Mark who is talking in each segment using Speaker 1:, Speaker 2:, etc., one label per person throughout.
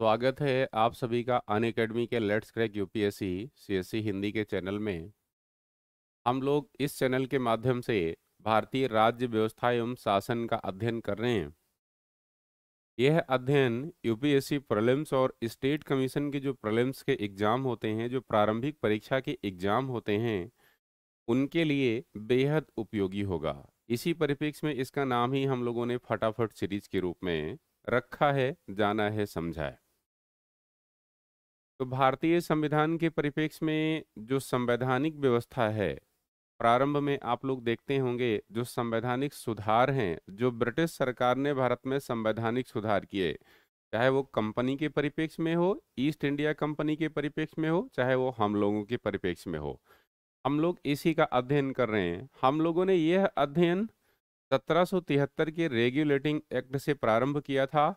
Speaker 1: स्वागत है आप
Speaker 2: सभी का अन अकेडमी के let's crack UPSC CSC Hindi के चैनल में हम लोग इस चैनल के माध्यम से भारतीय राज्य व्यवस्था एवं शासन का अध्ययन कर रहे हैं यह अध्ययन यूपीएससी प्रलिम्स और स्टेट कमीशन के जो प्रलिम्स के एग्ज़ाम होते हैं जो प्रारंभिक परीक्षा के एग्ज़ाम होते हैं उनके लिए बेहद उपयोगी होगा इसी परिप्रेक्ष्य में इसका नाम ही हम लोगों ने फटाफट सीरीज के रूप में रखा है जाना है समझा है तो भारतीय संविधान के परिप्रेक्ष्य में जो संवैधानिक व्यवस्था है प्रारंभ में आप लोग देखते होंगे जो संवैधानिक सुधार हैं जो ब्रिटिश सरकार ने भारत में संवैधानिक सुधार किए चाहे वो कंपनी के परिप्रेक्ष्य में हो ईस्ट इंडिया कंपनी के परिप्रेक्ष्य में हो चाहे वो हम लोगों के परिप्रेक्ष्य में हो हम लोग इसी का अध्ययन कर रहे हैं हम लोगों ने यह अध्ययन सत्रह के रेगुलेटिंग एक्ट से प्रारंभ किया था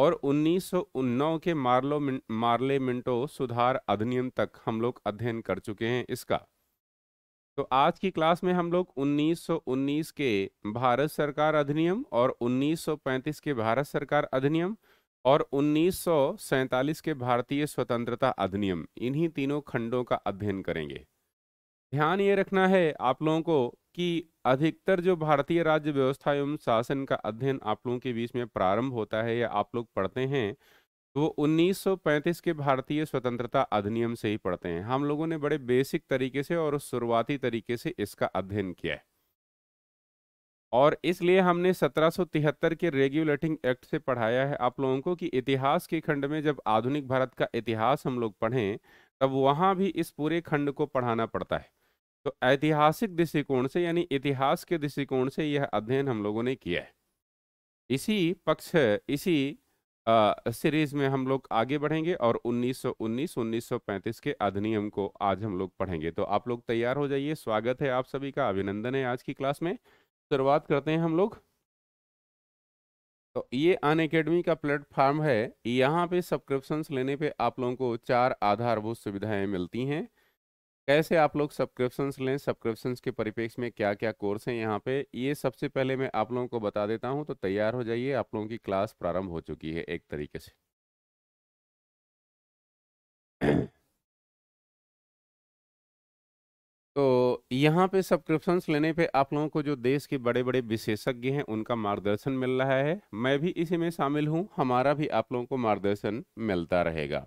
Speaker 2: और 1909 के मार्लो मार्ले मिंटो सुधार अधिनियम तक हम लोग अध्ययन कर चुके हैं इसका तो आज की क्लास में हम लोग 1919 के भारत सरकार अधिनियम और 1935 के भारत सरकार अधिनियम और 1947 के भारतीय स्वतंत्रता अधिनियम इन्हीं तीनों खंडों का अध्ययन करेंगे ध्यान ये रखना है आप लोगों को कि अधिकतर जो भारतीय राज्य व्यवस्था एवं शासन का अध्ययन आप लोगों के बीच में प्रारंभ होता है या आप लोग पढ़ते हैं तो वो 1935 के भारतीय स्वतंत्रता अधिनियम से ही पढ़ते हैं हम लोगों ने बड़े बेसिक तरीके से और शुरुआती तरीके से इसका अध्ययन किया है और इसलिए हमने 1773 के रेगुलेटिंग एक्ट से पढ़ाया है आप लोगों को कि इतिहास के खंड में जब आधुनिक भारत का इतिहास हम लोग पढ़ें तब वहाँ भी इस पूरे खंड को पढ़ाना पड़ता है तो ऐतिहासिक दृष्टिकोण से यानी इतिहास के दृष्टिकोण से यह अध्ययन हम लोगों ने किया है इसी पक्ष इसी सीरीज में हम लोग आगे बढ़ेंगे और 1919 1935 के अधिनियम को आज हम लोग पढ़ेंगे तो आप लोग तैयार हो जाइए स्वागत है आप सभी का अभिनंदन है आज की क्लास में शुरुआत करते हैं हम लोग तो ये अन अकेडमी का प्लेटफॉर्म है यहाँ पे सब्सक्रिप्शंस लेने पे आप लोगों को चार आधारभूत सुविधाएं मिलती हैं कैसे आप लोग सब्सक्रिप्शंस लें सब्सक्रिप्शंस के परिपेक्ष में क्या क्या कोर्स हैं यहाँ पे ये सबसे पहले मैं आप लोगों को बता देता हूँ तो तैयार
Speaker 1: हो जाइए आप लोगों की क्लास प्रारंभ हो चुकी है एक तरीके से तो
Speaker 2: यहाँ पे सब्सक्रिप्शंस लेने पे आप लोगों को जो देश के बड़े बड़े विशेषज्ञ हैं उनका मार्गदर्शन मिल रहा है मैं भी इसी में शामिल हूँ हमारा भी आप लोगों को मार्गदर्शन मिलता रहेगा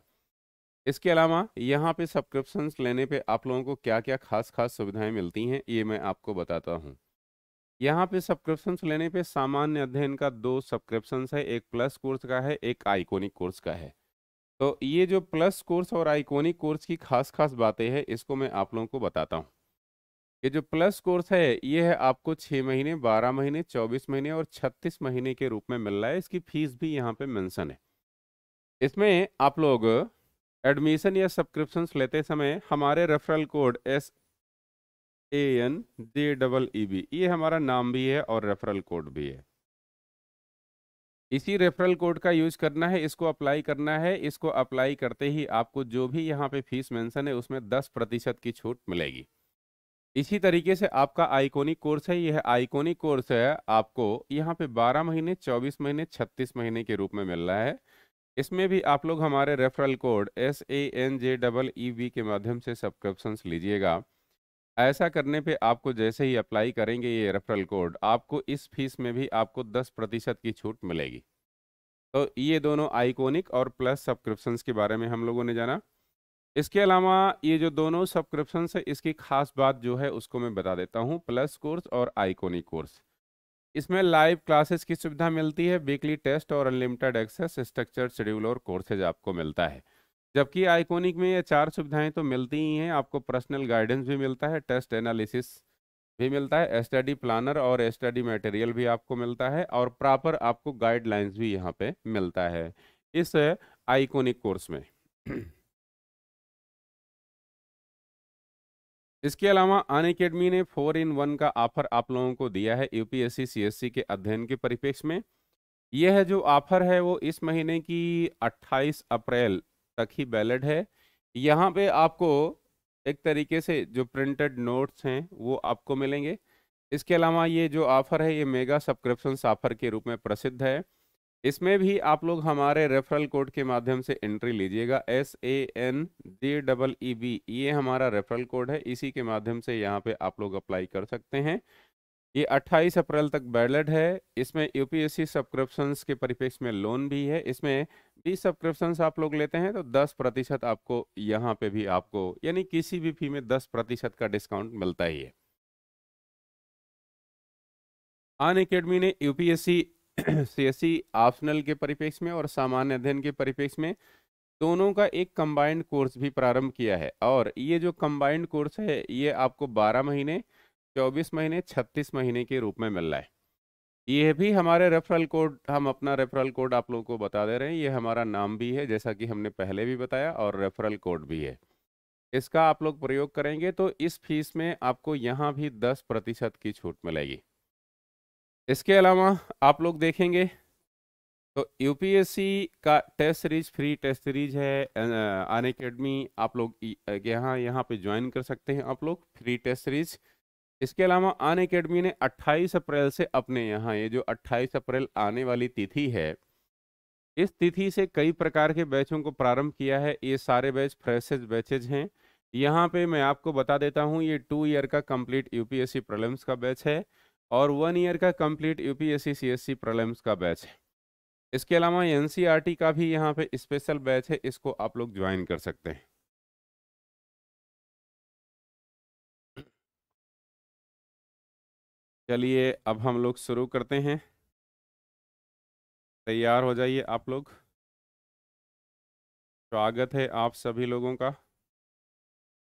Speaker 2: इसके अलावा यहाँ पे सब्सक्रिप्शन लेने पे आप लोगों को क्या क्या खास खास सुविधाएं मिलती हैं ये मैं आपको बताता हूँ यहाँ पे सब्सक्रिप्शन लेने पे सामान्य अध्ययन का दो सब्सक्रिप्शन है एक प्लस कोर्स का है एक आइकोनिक कोर्स का है तो ये जो प्लस कोर्स और आइकोनिक कोर्स की खास खास बातें हैं इसको मैं आप लोगों को बताता हूँ ये जो प्लस कोर्स है ये है आपको छः महीने बारह महीने चौबीस महीने और छत्तीस महीने के रूप में मिल रहा है इसकी फीस भी यहाँ पे मैंसन है इसमें आप लोग एडमिशन या सब्सक्रिप्शन लेते समय हमारे referral code S A N J double E B ये हमारा नाम भी है और रेफरल कोड भी है इसी रेफरल कोड का यूज करना है इसको अप्लाई करना है इसको अप्लाई करते ही आपको जो भी यहाँ पे फीस मेंशन है उसमें 10 प्रतिशत की छूट मिलेगी इसी तरीके से आपका आइकोनिक कोर्स है यह आइकोनिक कोर्स है आपको यहाँ पे 12 महीने 24 महीने 36 महीने के रूप में मिल रहा है इसमें भी आप लोग हमारे referral code S A N J double E V के माध्यम से सब्सक्रिप्शंस लीजिएगा ऐसा करने पे आपको जैसे ही अप्लाई करेंगे ये रेफरल कोड आपको इस फीस में भी आपको 10 प्रतिशत की छूट मिलेगी तो ये दोनों आइकॉनिक और प्लस सब्सक्रिप्शंस के बारे में हम लोगों ने जाना इसके अलावा ये जो दोनों सब्सक्रिप्शन है इसकी खास बात जो है उसको मैं बता देता हूँ प्लस कोर्स और आइकोनिक कोर्स इसमें लाइव क्लासेस की सुविधा मिलती है वीकली टेस्ट और अनलिमिटेड एक्सेस स्ट्रक्चर शेड्यूल और कोर्सेज आपको मिलता है जबकि आइकोनिक में ये चार सुविधाएं तो मिलती ही हैं आपको पर्सनल गाइडेंस भी मिलता है टेस्ट एनालिसिस भी मिलता है स्टडी प्लानर और स्टडी मटेरियल भी आपको मिलता है और प्रॉपर आपको गाइडलाइंस भी यहाँ पे मिलता है इस आइकोनिक कोर्स में इसके अलावा अन अकेडमी ने फोर इन वन का ऑफर आप लोगों को दिया है यूपीएससी सीएससी के अध्ययन के परिप्रेक्ष्य में यह है जो ऑफर है वो इस महीने की 28 अप्रैल तक ही बैलड है यहाँ पे आपको एक तरीके से जो प्रिंटेड नोट्स हैं वो आपको मिलेंगे इसके अलावा ये जो ऑफर है ये मेगा सब्सक्रिप्शन ऑफर के रूप में प्रसिद्ध है इसमें भी आप लोग हमारे रेफरल कोड के माध्यम से एंट्री लीजिएगा S A N J double E B ये हमारा रेफरल कोड है इसी के माध्यम से यहाँ पे आप लोग अप्लाई कर सकते हैं ये 28 अप्रैल तक बैलेट है इसमें यूपीएससी सब्सक्रिप्शंस के परिपेक्ष में लोन भी है इसमें 20 सब्सक्रिप्शंस आप लोग लेते हैं तो 10 प्रतिशत आपको यहाँ पे भी आपको यानी किसी भी फी में 10 प्रतिशत का डिस्काउंट मिलता ही है आन अकेडमी ने यूपीएससी सीएससी ऑप्शनल e, के परिपेक्ष में और सामान्य अध्ययन के परिपेक्ष में दोनों का एक कंबाइंड कोर्स भी प्रारंभ किया है और ये जो कंबाइंड कोर्स है ये आपको 12 महीने 24 महीने 36 महीने के रूप में मिल रहा है ये भी हमारे रेफरल कोड हम अपना रेफरल कोड आप लोगों को बता दे रहे हैं ये हमारा नाम भी है जैसा कि हमने पहले भी बताया और रेफरल कोड भी है इसका आप लोग प्रयोग करेंगे तो इस फीस में आपको यहाँ भी दस प्रतिशत की छूट मिलेगी इसके अलावा आप लोग देखेंगे तो यूपीएससी का test series free test series है अन अकेडमी आप लोग यहाँ यहाँ पे ज्वाइन कर सकते हैं आप लोग फ्री टेस्ट सीरीज इसके अलावा अन अकेडमी ने 28 अप्रैल से अपने यहाँ ये जो 28 अप्रैल आने वाली तिथि है इस तिथि से कई प्रकार के बैचों को प्रारंभ किया है ये सारे बैच फ्रेशेज बैचेज हैं यहाँ पे मैं आपको बता देता हूँ ये टू ईयर का कंप्लीट यूपीएससी पी का बैच है और वन ईयर का कंप्लीट यूपीएससी सीएससी प्रॉब्लम्स का बैच है इसके अलावा एनसीईआरटी का भी यहाँ पे स्पेशल बैच है इसको आप लोग ज्वाइन
Speaker 1: कर सकते हैं चलिए अब हम लोग शुरू करते हैं तैयार हो जाइए आप लोग स्वागत है
Speaker 2: आप सभी लोगों का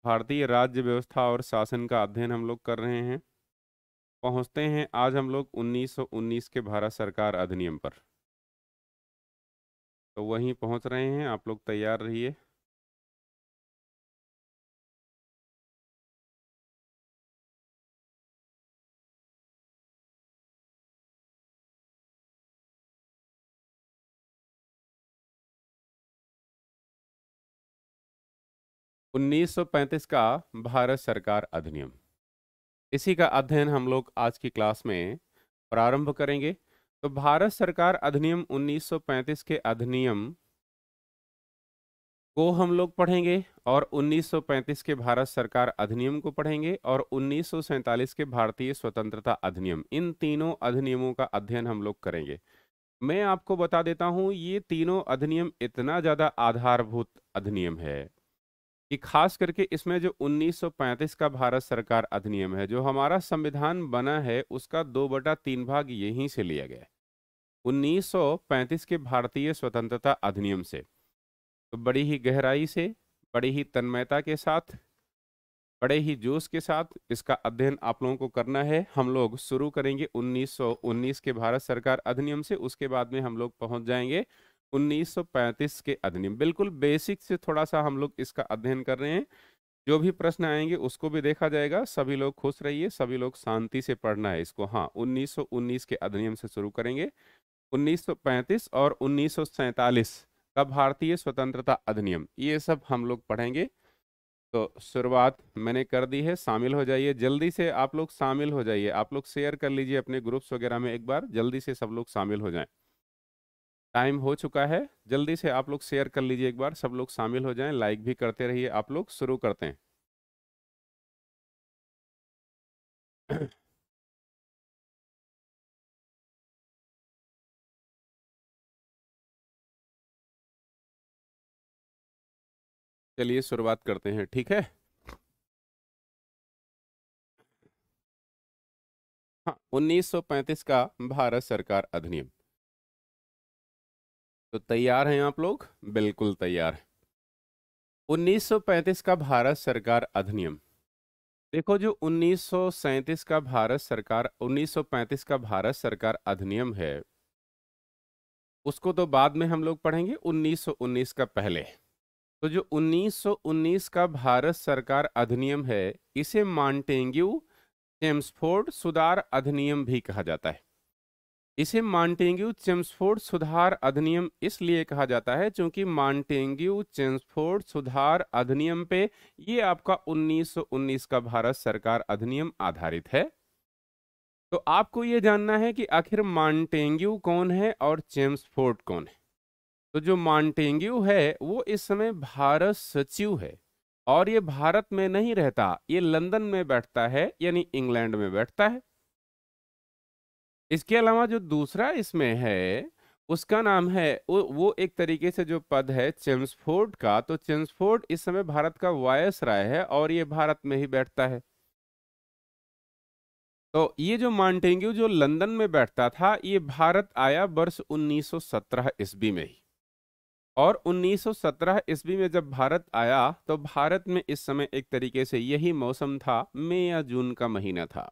Speaker 2: भारतीय राज्य व्यवस्था और शासन का अध्ययन हम लोग कर रहे हैं पहुंचते हैं आज हम लोग 1919 के भारत सरकार अधिनियम
Speaker 1: पर तो वहीं पहुंच रहे हैं आप लोग तैयार रहिए उन्नीस का भारत सरकार अधिनियम
Speaker 2: इसी का अध्ययन हम लोग आज की क्लास में प्रारंभ करेंगे तो भारत सरकार अधिनियम 1935 के अधिनियम को हम लोग पढ़ेंगे और 1935 के भारत सरकार अधिनियम को पढ़ेंगे और 1947 के भारतीय स्वतंत्रता अधिनियम इन तीनों अधिनियमों का अध्ययन हम लोग करेंगे मैं आपको बता देता हूं ये तीनों अधिनियम इतना ज़्यादा आधारभूत अधिनियम है कि खास करके इसमें जो 1935 का भारत सरकार अधिनियम है जो हमारा संविधान बना है उसका दो बटा तीन भाग यहीं से लिया गया है 1935 के भारतीय स्वतंत्रता अधिनियम से तो बड़ी ही गहराई से बड़ी ही तन्मयता के साथ बड़े ही जोश के साथ इसका अध्ययन आप लोगों को करना है हम लोग शुरू करेंगे 1919 के भारत सरकार अधिनियम से उसके बाद में हम लोग पहुंच जाएंगे 1935 के अधिनियम बिल्कुल बेसिक से थोड़ा सा हम लोग इसका अध्ययन कर रहे हैं जो भी प्रश्न आएंगे उसको भी देखा जाएगा सभी लोग खुश रहिए सभी लोग शांति से पढ़ना है इसको हाँ 1919 के अधिनियम से शुरू करेंगे 1935 और 1947 का भारतीय स्वतंत्रता अधिनियम ये सब हम लोग पढ़ेंगे तो शुरुआत मैंने कर दी है शामिल हो जाइए जल्दी से आप लोग शामिल हो जाइए आप लोग शेयर कर लीजिए अपने ग्रुप्स वगैरह में एक बार जल्दी से सब लोग शामिल हो जाएं टाइम हो चुका है जल्दी से आप लोग शेयर कर लीजिए एक बार सब लोग शामिल हो
Speaker 1: जाएं लाइक भी करते रहिए आप लोग शुरू करते हैं चलिए शुरुआत करते हैं ठीक है
Speaker 2: हाँ 1935 का भारत सरकार अधिनियम तो तैयार हैं आप लोग बिल्कुल तैयार हैं 1935 का भारत सरकार अधिनियम देखो जो 1937 का भारत सरकार 1935 का भारत सरकार अधिनियम है उसको तो बाद में हम लोग पढ़ेंगे 1919 का पहले तो जो 1919 का भारत सरकार अधिनियम है इसे मॉन्टेंग्यू चेम्सफोर्ड सुधार अधिनियम भी कहा जाता है इसे मॉन्टेंग्यू चेम्सफोर्ड सुधार अधिनियम इसलिए कहा जाता है क्योंकि मॉन्टेंग्यू चेम्सफोर्ड सुधार अधिनियम पे ये आपका 1919 का भारत सरकार अधिनियम आधारित है तो आपको ये जानना है कि आखिर मॉन्टेंग्यू कौन है और चेम्सफोर्ड कौन है तो जो मॉन्टेंग्यू है वो इस समय भारत सचिव है और ये भारत में नहीं रहता ये लंदन में बैठता है यानी इंग्लैंड में बैठता है इसके अलावा जो दूसरा इसमें है उसका नाम है वो एक तरीके से जो पद है चेम्सफोर्ड का तो चेम्सफोर्ड इस समय भारत का वायस राय है और ये भारत में ही बैठता है तो ये जो मॉन्टेंग्यू जो लंदन में बैठता था ये भारत आया वर्ष 1917 ईस्वी में ही और 1917 ईस्वी में जब भारत आया तो भारत में इस समय एक तरीके से यही मौसम था मई या जून का महीना था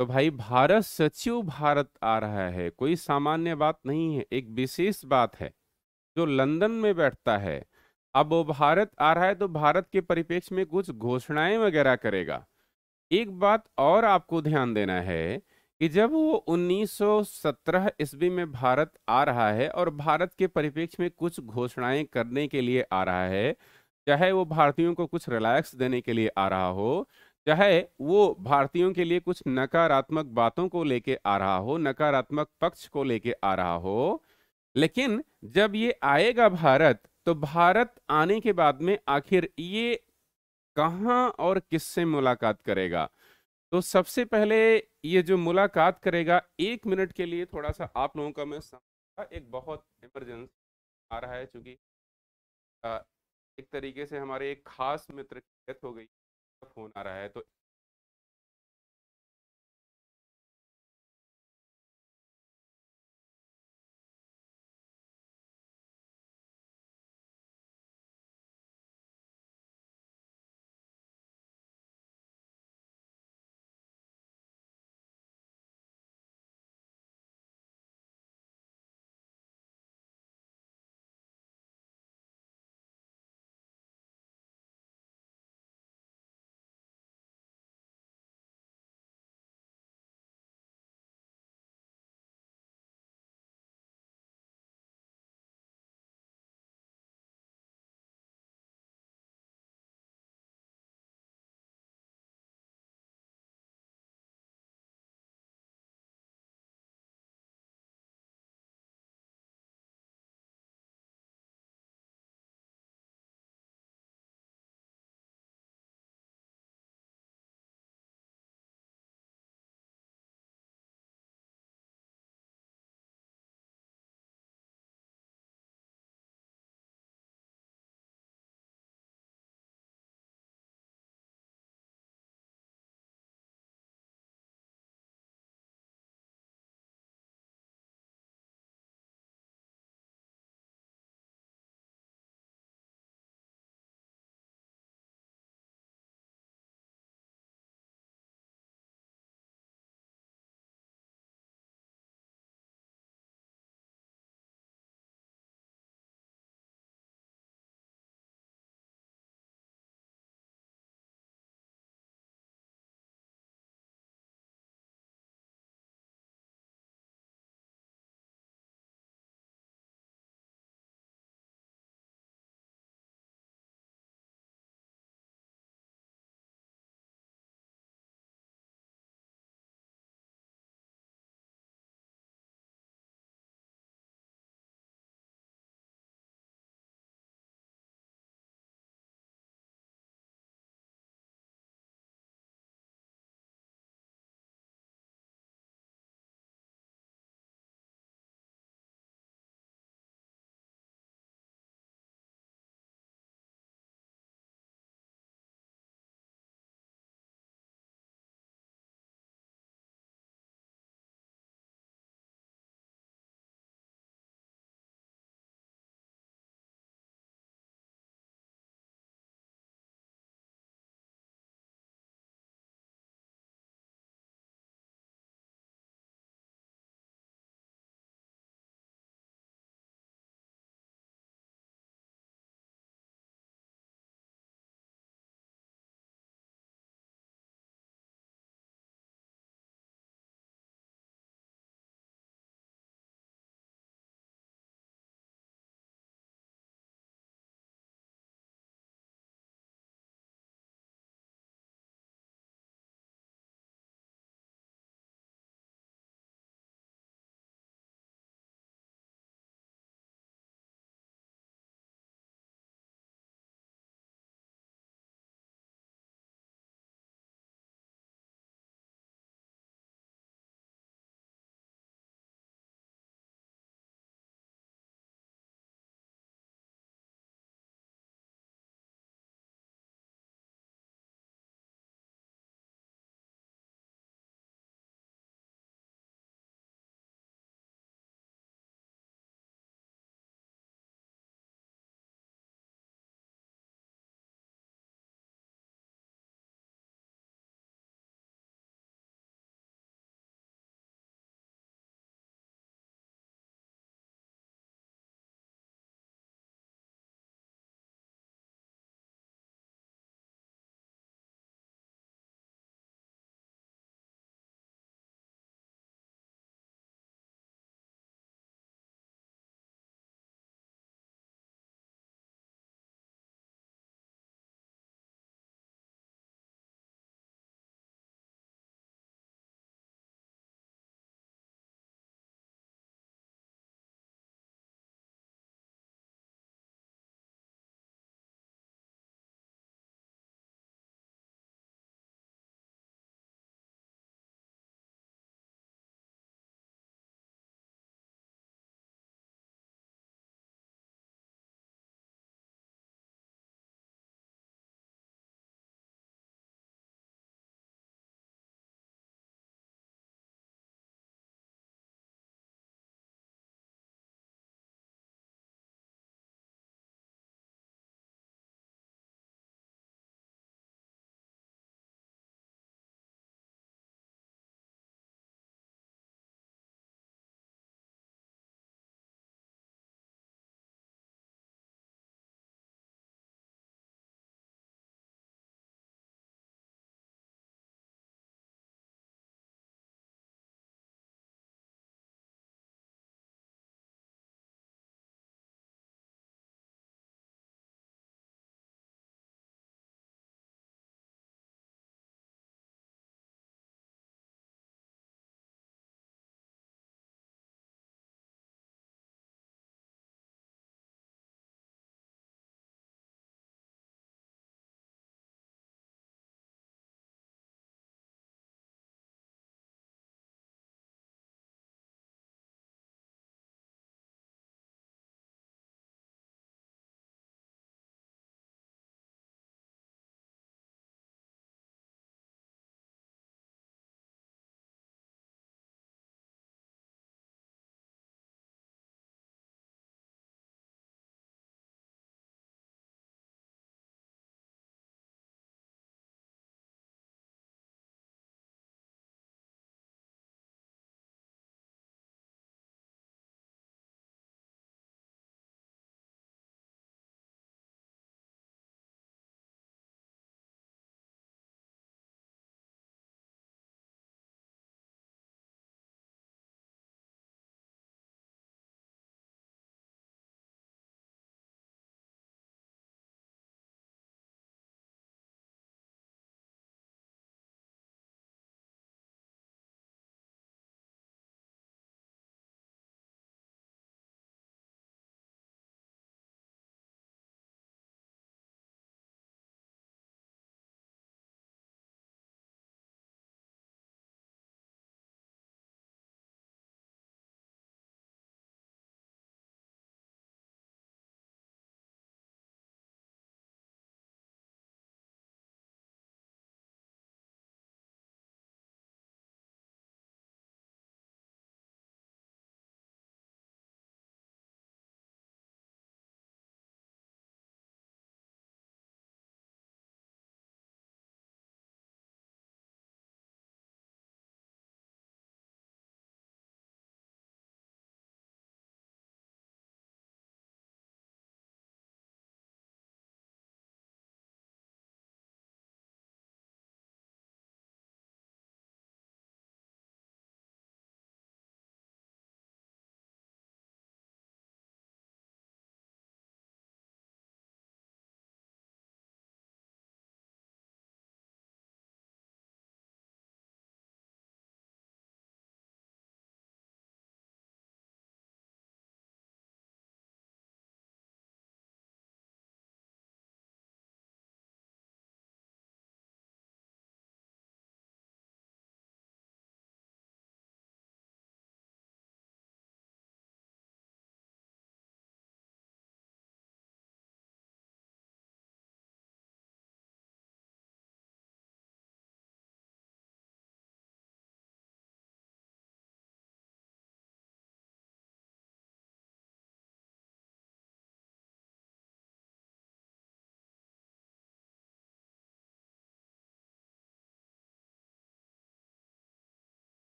Speaker 2: तो भाई भारत सचिव भारत आ रहा है कोई सामान्य बात नहीं है एक विशेष बात है जो लंदन में बैठता है अब वो भारत आ रहा है तो भारत के परिपेक्ष में कुछ घोषणाएं वगैरह करेगा एक बात और आपको ध्यान देना है कि जब वो 1917 ईस्वी में भारत आ रहा है और भारत के परिपेक्ष में कुछ घोषणाएं करने के लिए आ रहा है चाहे वो भारतीयों को कुछ रिलैक्स देने के लिए आ रहा हो चाहे वो भारतीयों के लिए कुछ नकारात्मक बातों को लेके आ रहा हो नकारात्मक पक्ष को लेके आ रहा हो लेकिन जब ये आएगा भारत तो भारत आने के बाद में आखिर ये कहाँ और किससे मुलाकात करेगा तो सबसे पहले ये जो मुलाकात करेगा एक मिनट के लिए थोड़ा सा आप लोगों का मैं एक बहुत इमरजेंसी आ रहा है क्योंकि
Speaker 1: एक तरीके से हमारे एक खास मित्र की डेथ हो गई फोन आ रहा है तो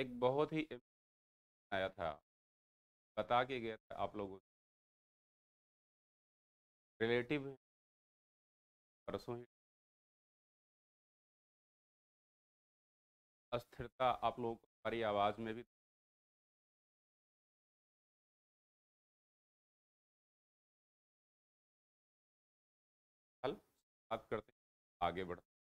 Speaker 1: एक बहुत ही आया था बता के गया था आप लोगों रिलेटिव परसों ही अस्थिरता आप लोगों को हमारी आवाज़ में भी बात करते आगे बढ़ते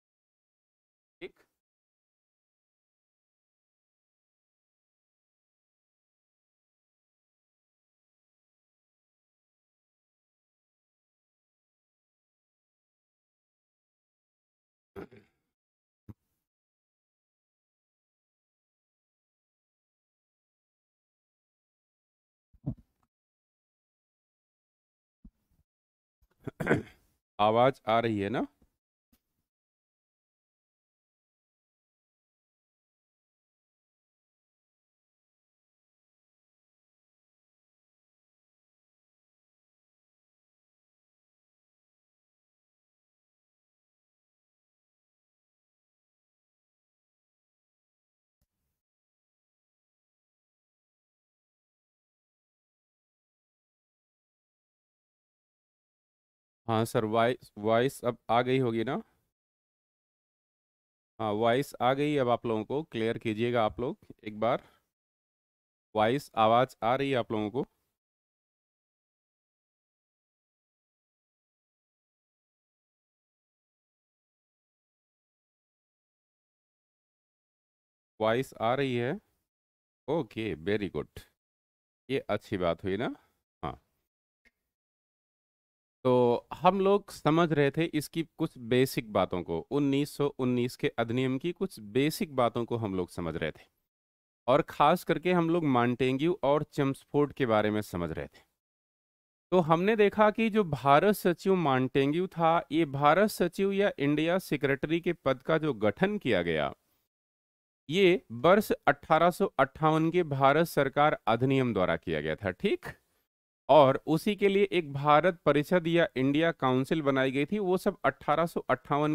Speaker 1: आवाज आ रही है ना हाँ सर वॉइस वॉइस अब आ गई होगी ना
Speaker 2: हाँ वॉइस आ गई अब आप लोगों को क्लियर कीजिएगा आप लोग एक बार
Speaker 1: वॉइस आवाज़ आ रही है आप लोगों को वॉइस आ रही है ओके वेरी गुड ये अच्छी बात हुई ना हाँ
Speaker 2: तो हम लोग समझ रहे थे इसकी कुछ बेसिक बातों को 1919 के अधिनियम की कुछ बेसिक बातों को हम लोग समझ रहे थे और ख़ास करके हम लोग मांटेंग्यू और चम्सफोर्ड के बारे में समझ रहे थे तो हमने देखा कि जो भारत सचिव मांटेंग्यू था ये भारत सचिव या इंडिया सेक्रेटरी के पद का जो गठन किया गया ये वर्ष अठारह के भारत सरकार अधिनियम द्वारा किया गया था ठीक और उसी के लिए एक भारत परिषद या इंडिया काउंसिल बनाई गई थी वो सब अट्ठारह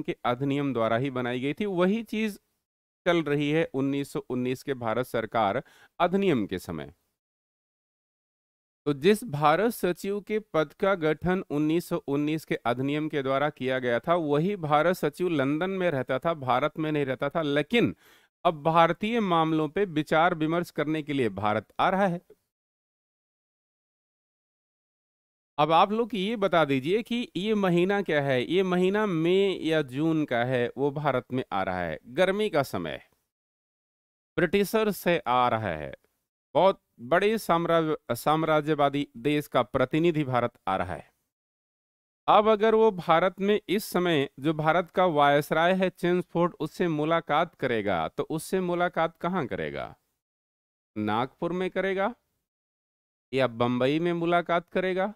Speaker 2: के अधिनियम द्वारा ही बनाई गई थी वही चीज चल रही है 1919 के भारत सरकार अधिनियम के समय तो जिस भारत सचिव के पद का गठन 1919 के अधिनियम के द्वारा किया गया था वही भारत सचिव लंदन में रहता था भारत में नहीं रहता था लेकिन अब भारतीय मामलों पे विचार विमर्श करने के लिए भारत आ रहा है अब आप लोग ये बता दीजिए कि ये महीना क्या है ये महीना मई या जून का है वो भारत में आ रहा है गर्मी का समय ब्रिटिशर से आ रहा है बहुत बड़े साम्राज्य साम्राज्यवादी देश का प्रतिनिधि भारत आ रहा है अब अगर वो भारत में इस समय जो भारत का वायसराय है फोर्ट उससे मुलाकात करेगा तो उससे मुलाकात कहाँ करेगा नागपुर में करेगा या बम्बई में मुलाकात करेगा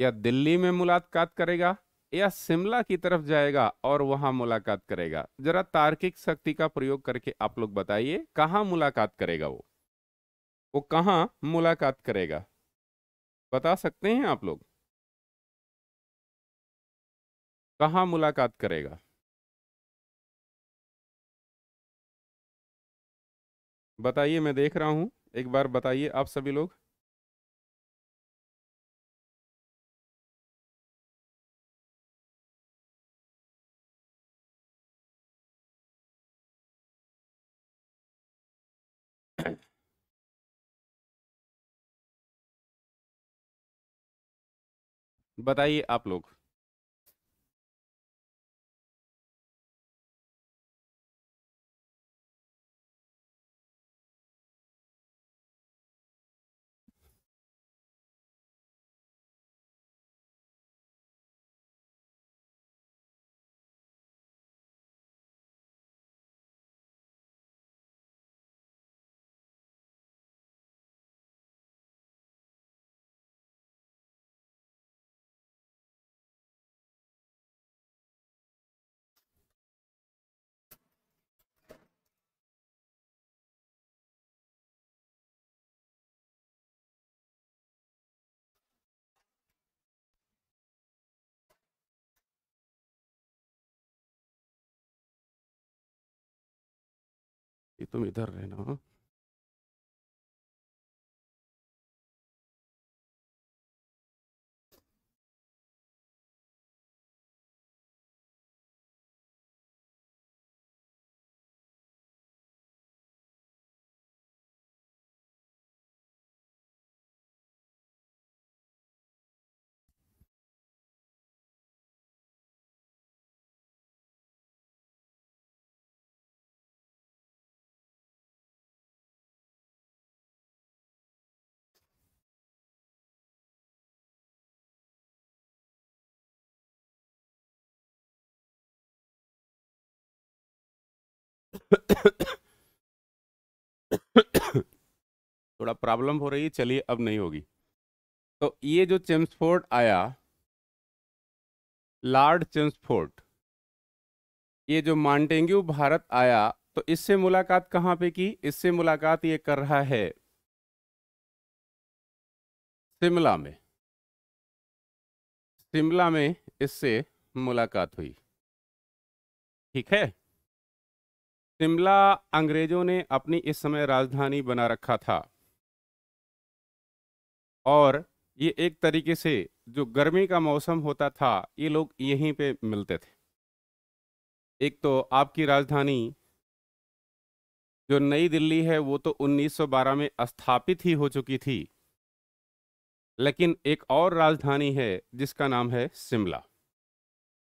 Speaker 2: या दिल्ली में मुलाकात करेगा या शिमला की तरफ जाएगा और वहां मुलाकात करेगा जरा तार्किक शक्ति का प्रयोग करके आप लोग बताइए कहा मुलाकात करेगा वो वो
Speaker 1: कहा मुलाकात करेगा बता सकते हैं आप लोग कहा मुलाकात करेगा बताइए मैं देख रहा हूं एक बार बताइए आप सभी लोग बताइए आप लोग तुम तो इधर रहना थोड़ा
Speaker 2: प्रॉब्लम हो रही है चलिए अब नहीं होगी तो ये जो चेम्सफोर्ड आया लॉर्ड चेम्सफोर्ड ये जो मांटेंग्यू भारत आया तो इससे मुलाकात कहाँ पे की इससे मुलाकात ये कर रहा है
Speaker 1: शिमला में शिमला में इससे मुलाकात हुई ठीक है
Speaker 2: शिमला अंग्रेजों ने अपनी इस समय राजधानी बना रखा था और ये एक तरीके से जो गर्मी का मौसम होता था ये लोग यहीं पे मिलते थे एक तो आपकी राजधानी जो नई दिल्ली है वो तो 1912 में स्थापित ही हो चुकी थी लेकिन एक और राजधानी है जिसका नाम है शिमला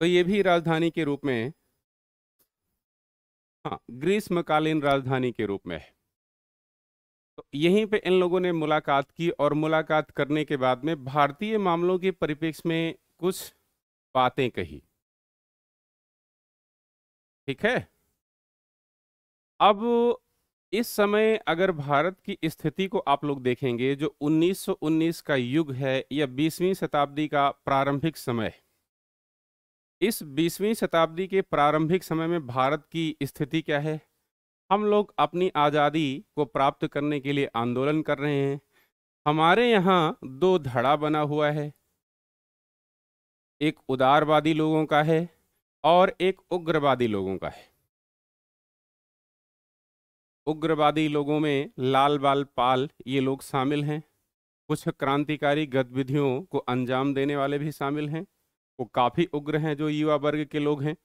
Speaker 2: तो ये भी राजधानी के रूप में हाँ ग्रीष्मकालीन राजधानी के रूप में है तो यहीं पे इन लोगों ने मुलाकात की और मुलाकात करने के बाद में भारतीय मामलों के परिप्रेक्ष्य में
Speaker 1: कुछ बातें कही ठीक है अब इस समय अगर भारत की स्थिति को आप
Speaker 2: लोग देखेंगे जो 1919 का युग है या 20वीं शताब्दी का प्रारंभिक समय है इस 20वीं शताब्दी के प्रारंभिक समय में भारत की स्थिति क्या है हम लोग अपनी आज़ादी को प्राप्त करने के लिए आंदोलन कर रहे हैं हमारे यहाँ दो धड़ा बना हुआ है एक उदारवादी लोगों का है और एक उग्रवादी लोगों का है उग्रवादी लोगों में लाल बाल पाल ये लोग शामिल हैं कुछ क्रांतिकारी गतिविधियों को अंजाम देने वाले भी शामिल हैं वो काफी उग्र हैं जो युवा वर्ग के लोग हैं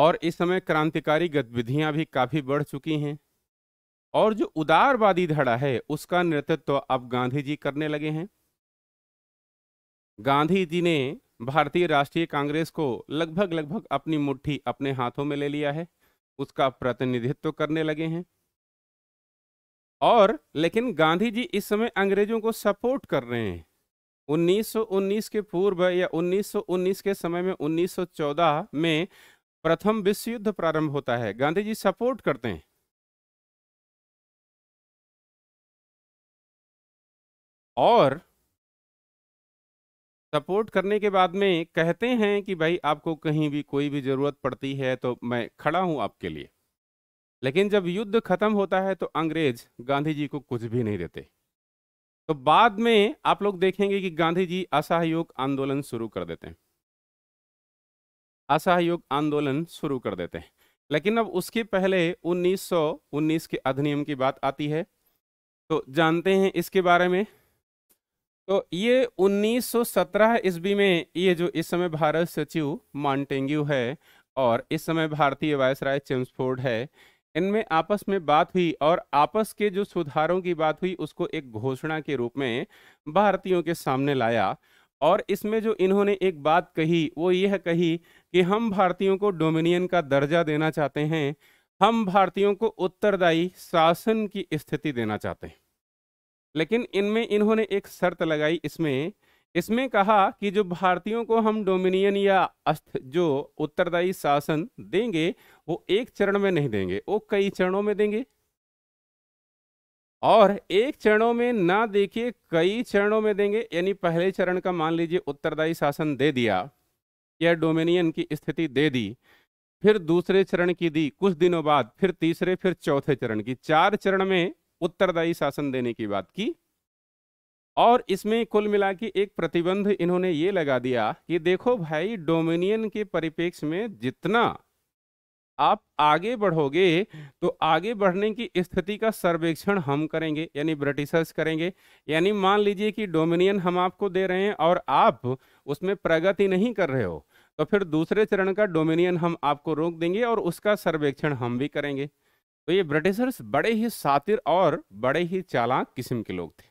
Speaker 2: और इस समय क्रांतिकारी गतिविधियां भी काफी बढ़ चुकी हैं और जो उदारवादी धड़ा है उसका नेतृत्व तो अब गांधी जी करने लगे हैं गांधी जी ने भारतीय राष्ट्रीय कांग्रेस को लगभग लगभग अपनी मुट्ठी अपने हाथों में ले लिया है उसका प्रतिनिधित्व करने लगे हैं और लेकिन गांधी जी इस समय अंग्रेजों को सपोर्ट कर रहे हैं 1919 के पूर्व या 1919 के समय में 1914 में प्रथम विश्व
Speaker 1: युद्ध प्रारंभ होता है गांधी जी सपोर्ट करते हैं और
Speaker 2: सपोर्ट करने के बाद में कहते हैं कि भाई आपको कहीं भी कोई भी ज़रूरत पड़ती है तो मैं खड़ा हूं आपके लिए लेकिन जब युद्ध खत्म होता है तो अंग्रेज गांधी जी को कुछ भी नहीं देते तो बाद में आप लोग देखेंगे कि गांधी जी असहयोग आंदोलन शुरू कर देते हैं असहयोग आंदोलन शुरू कर देते हैं लेकिन अब उसके पहले 1919 के अधिनियम की बात आती है तो जानते हैं इसके बारे में तो ये 1917 ईस्वी में ये जो इस समय भारत सचिव मॉन्टेंग्यू है और इस समय भारतीय वायसराय चेम्सफोर्ड है इनमें आपस में बात हुई और आपस के जो सुधारों की बात हुई उसको एक घोषणा के रूप में भारतीयों के सामने लाया और इसमें जो इन्होंने एक बात कही वो यह कही कि हम भारतीयों को डोमिनियन का दर्जा देना चाहते हैं हम भारतीयों को उत्तरदायी शासन की स्थिति देना चाहते हैं लेकिन इनमें इन्होंने एक शर्त लगाई इसमें इसमें कहा कि जो भारतीयों को हम डोमिनियन या अस्थ जो उत्तरदायी शासन देंगे वो एक चरण में नहीं देंगे वो कई चरणों में देंगे और एक चरणों में ना देखिए कई चरणों में देंगे यानी पहले चरण का मान लीजिए उत्तरदायी शासन दे दिया या डोमिनियन की स्थिति दे दी फिर दूसरे चरण की दी कुछ दिनों बाद फिर तीसरे फिर चौथे चरण की चार चरण में उत्तरदायी शासन देने की बात की और इसमें कुल मिला के एक प्रतिबंध इन्होंने ये लगा दिया कि देखो भाई डोमिनियन के परिपेक्ष में जितना आप आगे बढ़ोगे तो आगे बढ़ने की स्थिति का सर्वेक्षण हम करेंगे यानी ब्रिटिशर्स करेंगे यानी मान लीजिए कि डोमिनियन हम आपको दे रहे हैं और आप उसमें प्रगति नहीं कर रहे हो तो फिर दूसरे चरण का डोमिनियन हम आपको रोक देंगे और उसका सर्वेक्षण हम भी करेंगे तो ये ब्रिटिशर्स बड़े ही सातिर और बड़े
Speaker 1: ही चालाक किस्म के लोग थे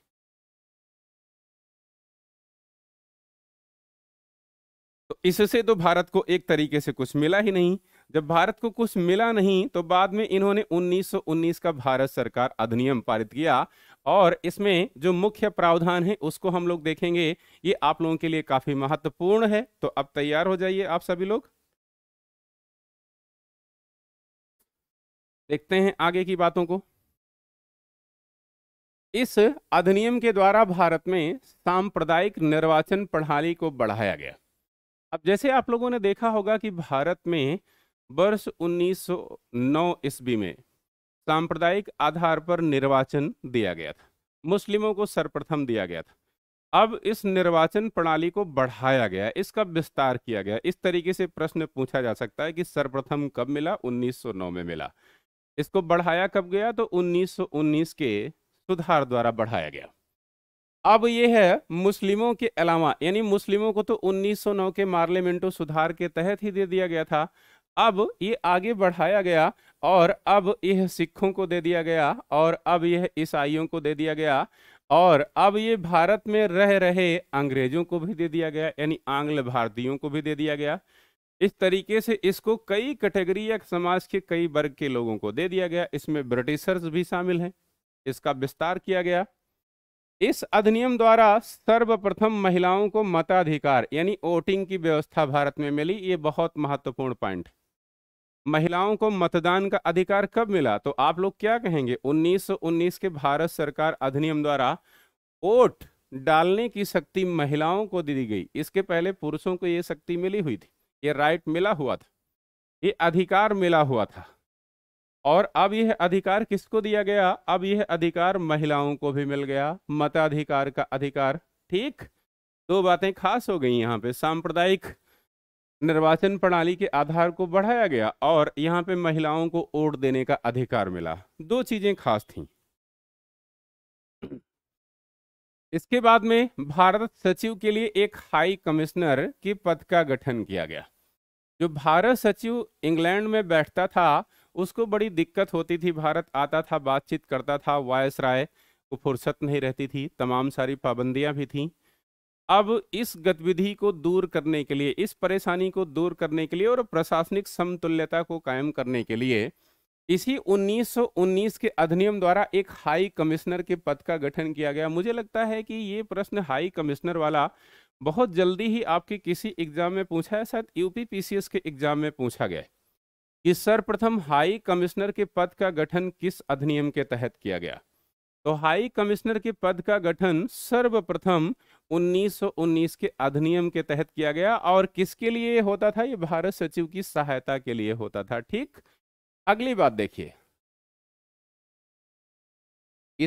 Speaker 1: इससे तो भारत को एक तरीके से कुछ मिला ही नहीं जब भारत
Speaker 2: को कुछ मिला नहीं तो बाद में इन्होंने 1919 का भारत सरकार अधिनियम पारित किया और इसमें जो मुख्य प्रावधान है उसको हम लोग देखेंगे ये आप लोगों के लिए
Speaker 1: काफी महत्वपूर्ण है तो अब तैयार हो जाइए आप सभी लोग देखते हैं आगे की बातों को
Speaker 2: इस अधिनियम के द्वारा भारत में सांप्रदायिक निर्वाचन प्रणाली को बढ़ाया गया अब जैसे आप लोगों ने देखा होगा कि भारत में वर्ष 1909 ईस्वी में सांप्रदायिक आधार पर निर्वाचन दिया गया था मुस्लिमों को सर्वप्रथम दिया गया था अब इस निर्वाचन प्रणाली को बढ़ाया गया इसका विस्तार किया गया इस तरीके से प्रश्न पूछा जा सकता है कि सर्वप्रथम कब मिला 1909 में मिला इसको बढ़ाया कब गया तो 1919 के सुधार द्वारा बढ़ाया गया अब ये है मुस्लिमों के अलावा यानी मुस्लिमों को तो 1909 के मार्लियामेंटो सुधार के तहत ही दे दिया गया था अब ये आगे बढ़ाया गया और अब यह सिखों को दे दिया गया और अब यह ईसाइयों को दे दिया गया और अब ये भारत में रह रहे अंग्रेजों को भी दे दिया गया यानी आंग्ल भारतीयों को भी दे दिया गया इस तरीके से इसको कई कैटेगरी या समाज के कई वर्ग के लोगों को दे दिया गया इसमें ब्रिटिशर्स भी शामिल हैं इसका विस्तार किया गया इस अधिनियम द्वारा सर्वप्रथम महिलाओं को मताधिकार यानी वोटिंग की व्यवस्था भारत में मिली ये बहुत महत्वपूर्ण पॉइंट महिलाओं को मतदान का अधिकार कब मिला तो आप लोग क्या कहेंगे 1919 के भारत सरकार अधिनियम द्वारा वोट डालने की शक्ति महिलाओं को दी गई इसके पहले पुरुषों को ये शक्ति मिली हुई थी ये राइट मिला हुआ था ये अधिकार मिला हुआ था और अब यह अधिकार किसको दिया गया अब यह अधिकार महिलाओं को भी मिल गया मताधिकार का अधिकार ठीक दो बातें खास हो गई यहाँ पे सांप्रदायिक निर्वाचन प्रणाली के आधार को बढ़ाया गया और यहाँ पे महिलाओं को वोट देने का अधिकार मिला दो चीजें खास थी इसके बाद में भारत सचिव के लिए एक हाई कमिश्नर के पद का गठन किया गया जो भारत सचिव इंग्लैंड में बैठता था उसको बड़ी दिक्कत होती थी भारत आता था बातचीत करता था वायस राय को फुर्सत नहीं रहती थी तमाम सारी पाबंदियां भी थीं अब इस गतिविधि को दूर करने के लिए इस परेशानी को दूर करने के लिए और प्रशासनिक समतुल्यता को कायम करने के लिए इसी 1919 के अधिनियम द्वारा एक हाई कमिश्नर के पद का गठन किया गया मुझे लगता है कि ये प्रश्न हाई कमिश्नर वाला बहुत जल्दी ही आपके किसी एग्जाम में पूछा है शायद यूपी पीसीएस के एग्जाम में पूछा गया है कि सर्वप्रथम हाई कमिश्नर के पद का गठन किस अधिनियम के तहत किया गया तो हाई कमिश्नर के पद का गठन सर्वप्रथम 1919 के अधिनियम के तहत किया गया और किसके लिए होता था ये भारत सचिव की सहायता के लिए होता था ठीक अगली बात देखिए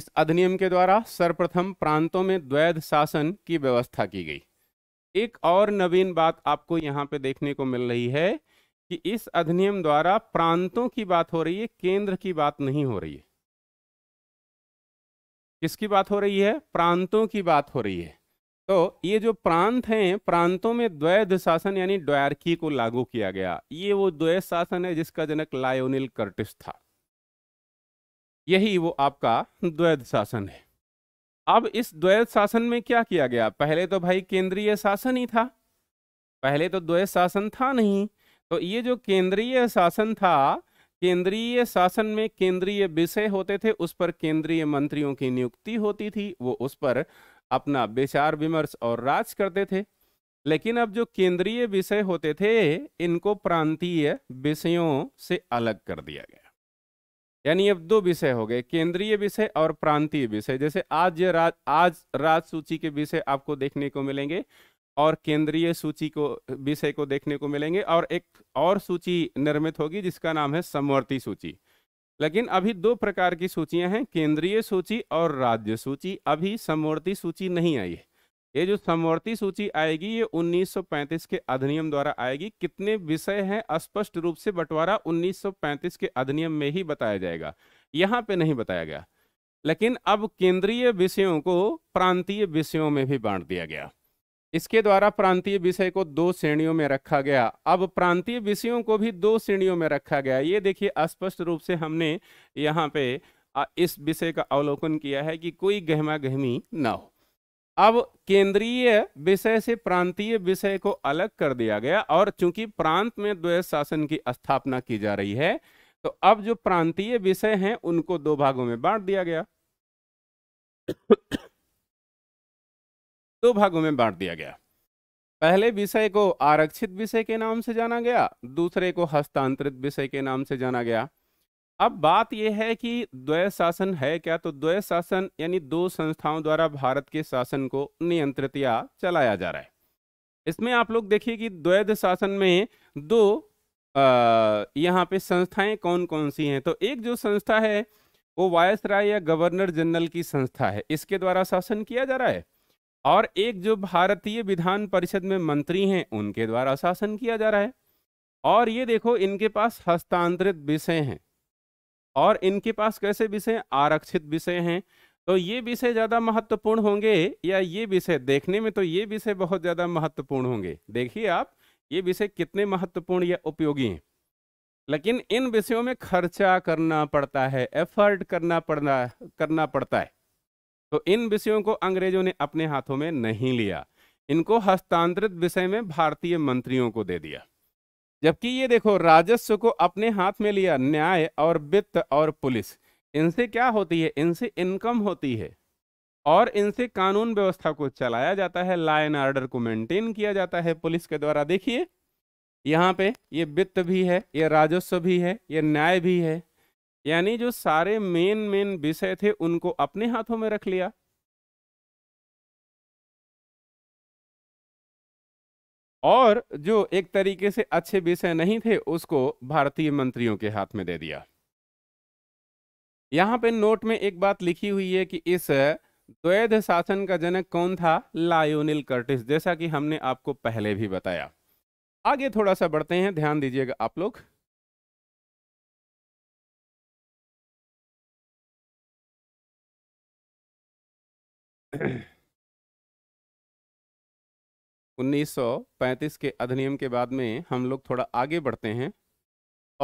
Speaker 2: इस अधिनियम के द्वारा सर्वप्रथम प्रांतों में द्वैध शासन की व्यवस्था की गई एक और नवीन बात आपको यहां पे देखने को मिल रही है कि इस अधिनियम द्वारा प्रांतों की बात हो रही है केंद्र की बात नहीं हो रही है किसकी बात हो रही है प्रांतों की बात हो रही है तो ये जो प्रांत हैं प्रांतों में द्वैध शासन यानी ड्वार्की को लागू किया गया ये वो द्वैध शासन है जिसका जनक लायोनिल कर्टिस था यही वो आपका द्वैध शासन है अब इस द्वैध शासन में क्या किया गया पहले तो भाई केंद्रीय शासन ही था पहले तो द्वैध शासन था नहीं तो ये जो केंद्रीय शासन था केंद्रीय शासन में केंद्रीय विषय होते थे उस पर केंद्रीय मंत्रियों की नियुक्ति होती थी वो उस पर अपना विचार विमर्श और राज करते थे लेकिन अब जो केंद्रीय विषय होते थे इनको प्रांतीय विषयों से अलग कर दिया गया यानी अब दो विषय हो गए केंद्रीय विषय और प्रांतीय विषय जैसे आज राज आज राज सूची के विषय आपको देखने को मिलेंगे और केंद्रीय सूची को विषय को देखने को मिलेंगे और एक और सूची निर्मित होगी जिसका नाम है समवर्ती सूची लेकिन अभी दो प्रकार की सूचियां हैं केंद्रीय सूची और राज्य सूची अभी समवर्ती सूची नहीं आई है ये जो समवर्ती सूची आएगी ये 1935 के अधिनियम द्वारा आएगी कितने विषय हैं स्पष्ट रूप से बंटवारा 1935 के अधिनियम में ही बताया जाएगा यहाँ पे नहीं बताया गया लेकिन अब केंद्रीय विषयों को प्रांतीय विषयों में भी बांट दिया गया इसके द्वारा प्रांतीय विषय को दो श्रेणियों में रखा गया अब प्रांतीय विषयों को भी दो श्रेणियों में रखा गया ये देखिए स्पष्ट रूप से हमने यहाँ पे इस विषय का अवलोकन किया है कि कोई गहमा गहमी ना हो अब केंद्रीय विषय से प्रांतीय विषय को अलग कर दिया गया और चूंकि प्रांत में द्वैत शासन की स्थापना की जा रही है तो अब जो प्रांतीय विषय हैं उनको दो भागों में बांट दिया गया दो भागों में बांट दिया गया पहले विषय को आरक्षित विषय के नाम से जाना गया दूसरे को हस्तांतरित विषय के नाम से जाना गया अब बात यह है कि द्वय शासन है क्या तो द्वय शासन यानी दो संस्थाओं द्वारा भारत के शासन को नियंत्रित या चलाया जा रहा है इसमें आप लोग देखिए कि द्वैध शासन में दो यहाँ पे संस्थाएं कौन कौन सी हैं तो एक जो संस्था है वो वायसराय या गवर्नर जनरल की संस्था है इसके द्वारा शासन किया जा रहा है और एक जो भारतीय विधान परिषद में मंत्री हैं उनके द्वारा शासन किया जा रहा है और ये देखो इनके पास हस्तांतरित विषय हैं और इनके पास कैसे विषय आरक्षित विषय हैं तो ये विषय ज़्यादा महत्वपूर्ण होंगे या ये विषय देखने में तो ये विषय बहुत ज़्यादा महत्वपूर्ण होंगे देखिए आप ये विषय कितने महत्वपूर्ण या उपयोगी हैं लेकिन इन विषयों में खर्चा करना पड़ता है एफर्ट करना पड़ना करना पड़ता है तो इन विषयों को अंग्रेजों ने अपने हाथों में नहीं लिया इनको हस्तांतरित विषय में भारतीय मंत्रियों को दे दिया जबकि ये देखो राजस्व को अपने हाथ में लिया न्याय और वित्त और पुलिस इनसे क्या होती है इनसे इनकम होती है और इनसे कानून व्यवस्था को चलाया जाता है लॉ एंड ऑर्डर को मेंटेन किया जाता है पुलिस के द्वारा देखिए यहाँ पे ये वित्त भी है ये राजस्व भी है ये न्याय भी है यानी जो सारे मेन मेन विषय थे उनको अपने हाथों में रख लिया और जो एक तरीके से अच्छे विषय नहीं थे उसको भारतीय मंत्रियों के हाथ में दे दिया यहां पे नोट में एक बात लिखी हुई है कि इस द्वैध शासन का जनक कौन था लायोनिल कर्टिस जैसा कि हमने आपको
Speaker 1: पहले भी बताया आगे थोड़ा सा बढ़ते हैं ध्यान दीजिएगा आप लोग 1935
Speaker 2: के अधिनियम के बाद में हम लोग थोड़ा आगे बढ़ते हैं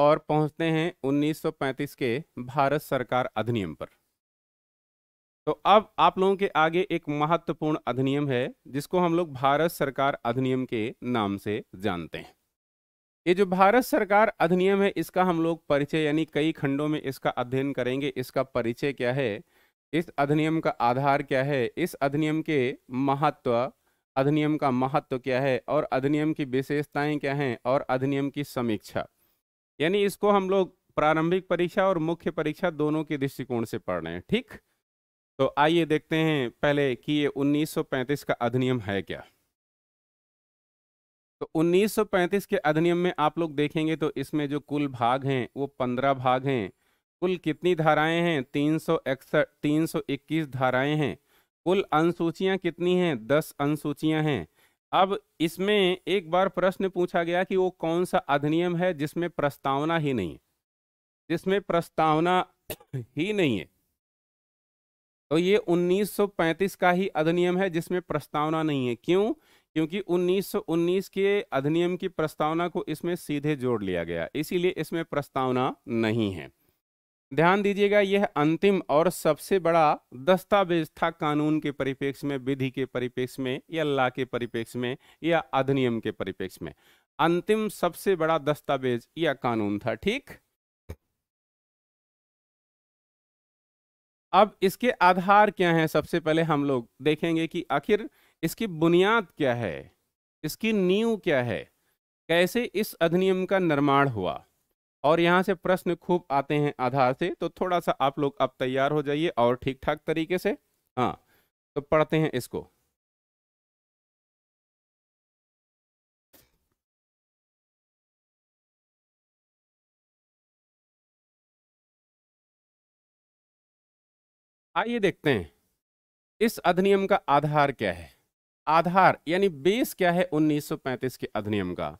Speaker 2: और पहुंचते हैं 1935 के भारत सरकार अधिनियम पर तो अब आप लोगों के आगे एक महत्वपूर्ण अधिनियम है जिसको हम लोग भारत सरकार अधिनियम के नाम से जानते हैं ये जो भारत सरकार अधिनियम है इसका हम लोग परिचय यानी कई खंडों में इसका अध्ययन करेंगे इसका परिचय क्या है इस अधिनियम का आधार क्या है इस अधिनियम के महत्व अधिनियम का महत्व क्या है और अधिनियम की विशेषताएं क्या हैं और अधिनियम की समीक्षा यानी इसको हम लोग प्रारंभिक परीक्षा और मुख्य परीक्षा दोनों के दृष्टिकोण से पढ़ रहे हैं ठीक तो आइए देखते हैं पहले कि ये 1935 का अधिनियम है क्या तो 1935 के अधिनियम में आप लोग देखेंगे तो इसमें जो कुल भाग हैं वो पंद्रह भाग हैं कुल कितनी धाराएं हैं तीन सौ इकसठ तीन सौ इक्कीस धाराएं हैं कुल अनुसूचियां कितनी हैं दस अनुसूचियां हैं अब इसमें एक बार प्रश्न पूछा गया कि वो कौन सा अधिनियम है जिसमें प्रस्तावना ही नहीं है जिसमें प्रस्तावना ही नहीं है तो ये 1935 का ही अधिनियम है जिसमें प्रस्तावना नहीं है क्यों क्योंकि 1919 के अधिनियम की प्रस्तावना को इसमें सीधे जोड़ लिया गया इसीलिए इसमें प्रस्तावना नहीं है ध्यान दीजिएगा यह अंतिम और सबसे बड़ा दस्तावेज था कानून के परिपेक्ष में विधि के परिपेक्ष में या ला के परिपेक्ष में या अधिनियम के परिपेक्ष में अंतिम सबसे बड़ा दस्तावेज या कानून था ठीक अब इसके आधार क्या हैं सबसे पहले हम लोग देखेंगे कि आखिर इसकी बुनियाद क्या है इसकी नींव क्या है कैसे इस अधिनियम का निर्माण हुआ और यहाँ से प्रश्न खूब आते हैं आधार से तो थोड़ा सा आप लोग अब तैयार हो जाइए और ठीक ठाक तरीके
Speaker 1: से हाँ तो पढ़ते हैं इसको आइए देखते हैं इस अधिनियम का आधार क्या है आधार यानी बेस क्या है
Speaker 2: 1935 के अधिनियम का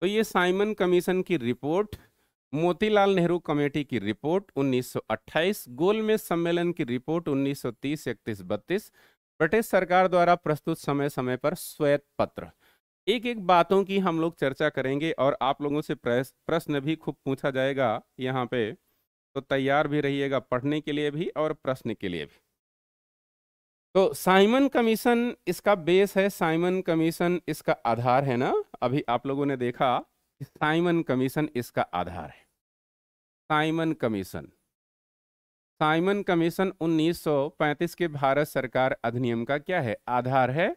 Speaker 2: तो ये साइमन कमीशन की रिपोर्ट मोतीलाल नेहरू कमेटी की रिपोर्ट 1928 गोलमेज सम्मेलन की रिपोर्ट 1930 इकतीस बत्तीस ब्रिटिश सरकार द्वारा प्रस्तुत समय समय पर श्वेत पत्र एक एक बातों की हम लोग चर्चा करेंगे और आप लोगों से प्रश्न भी खूब पूछा जाएगा यहाँ पे तो तैयार भी रहिएगा पढ़ने के लिए भी और प्रश्न के लिए भी तो साइमन कमीशन इसका बेस है साइमन कमीशन इसका आधार है ना अभी आप लोगों ने देखा साइमन कमीशन इसका आधार है साइमन कमीशन साइमन कमीशन 1935 के भारत सरकार अधिनियम का क्या है आधार है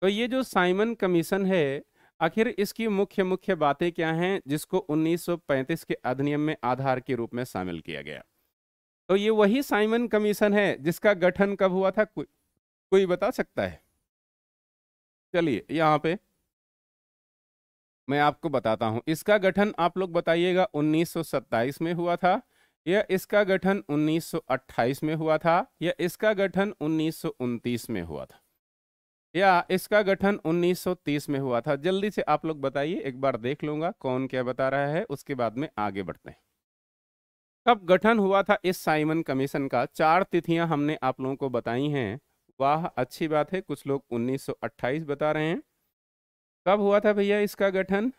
Speaker 2: तो ये जो साइमन कमीशन है आखिर इसकी मुख्य मुख्य बातें क्या हैं जिसको 1935 के अधिनियम में आधार के रूप में शामिल किया गया तो ये वही साइमन कमीशन है जिसका गठन कब हुआ था कोई कोई बता सकता है चलिए यहाँ पे मैं आपको बताता हूँ इसका गठन आप लोग बताइएगा 1927 में हुआ था यह इसका गठन 1928 में हुआ था या इसका गठन उन्नीस में हुआ था या इसका गठन 1930 में हुआ था जल्दी से आप लोग बताइए एक बार देख लूंगा कौन क्या बता रहा है उसके बाद में आगे बढ़ते हैं कब गठन हुआ था इस साइमन कमीशन का चार तिथियां हमने आप लोगों को बताई हैं वाह अच्छी बात है कुछ लोग 1928 बता रहे हैं कब हुआ था भैया इसका गठन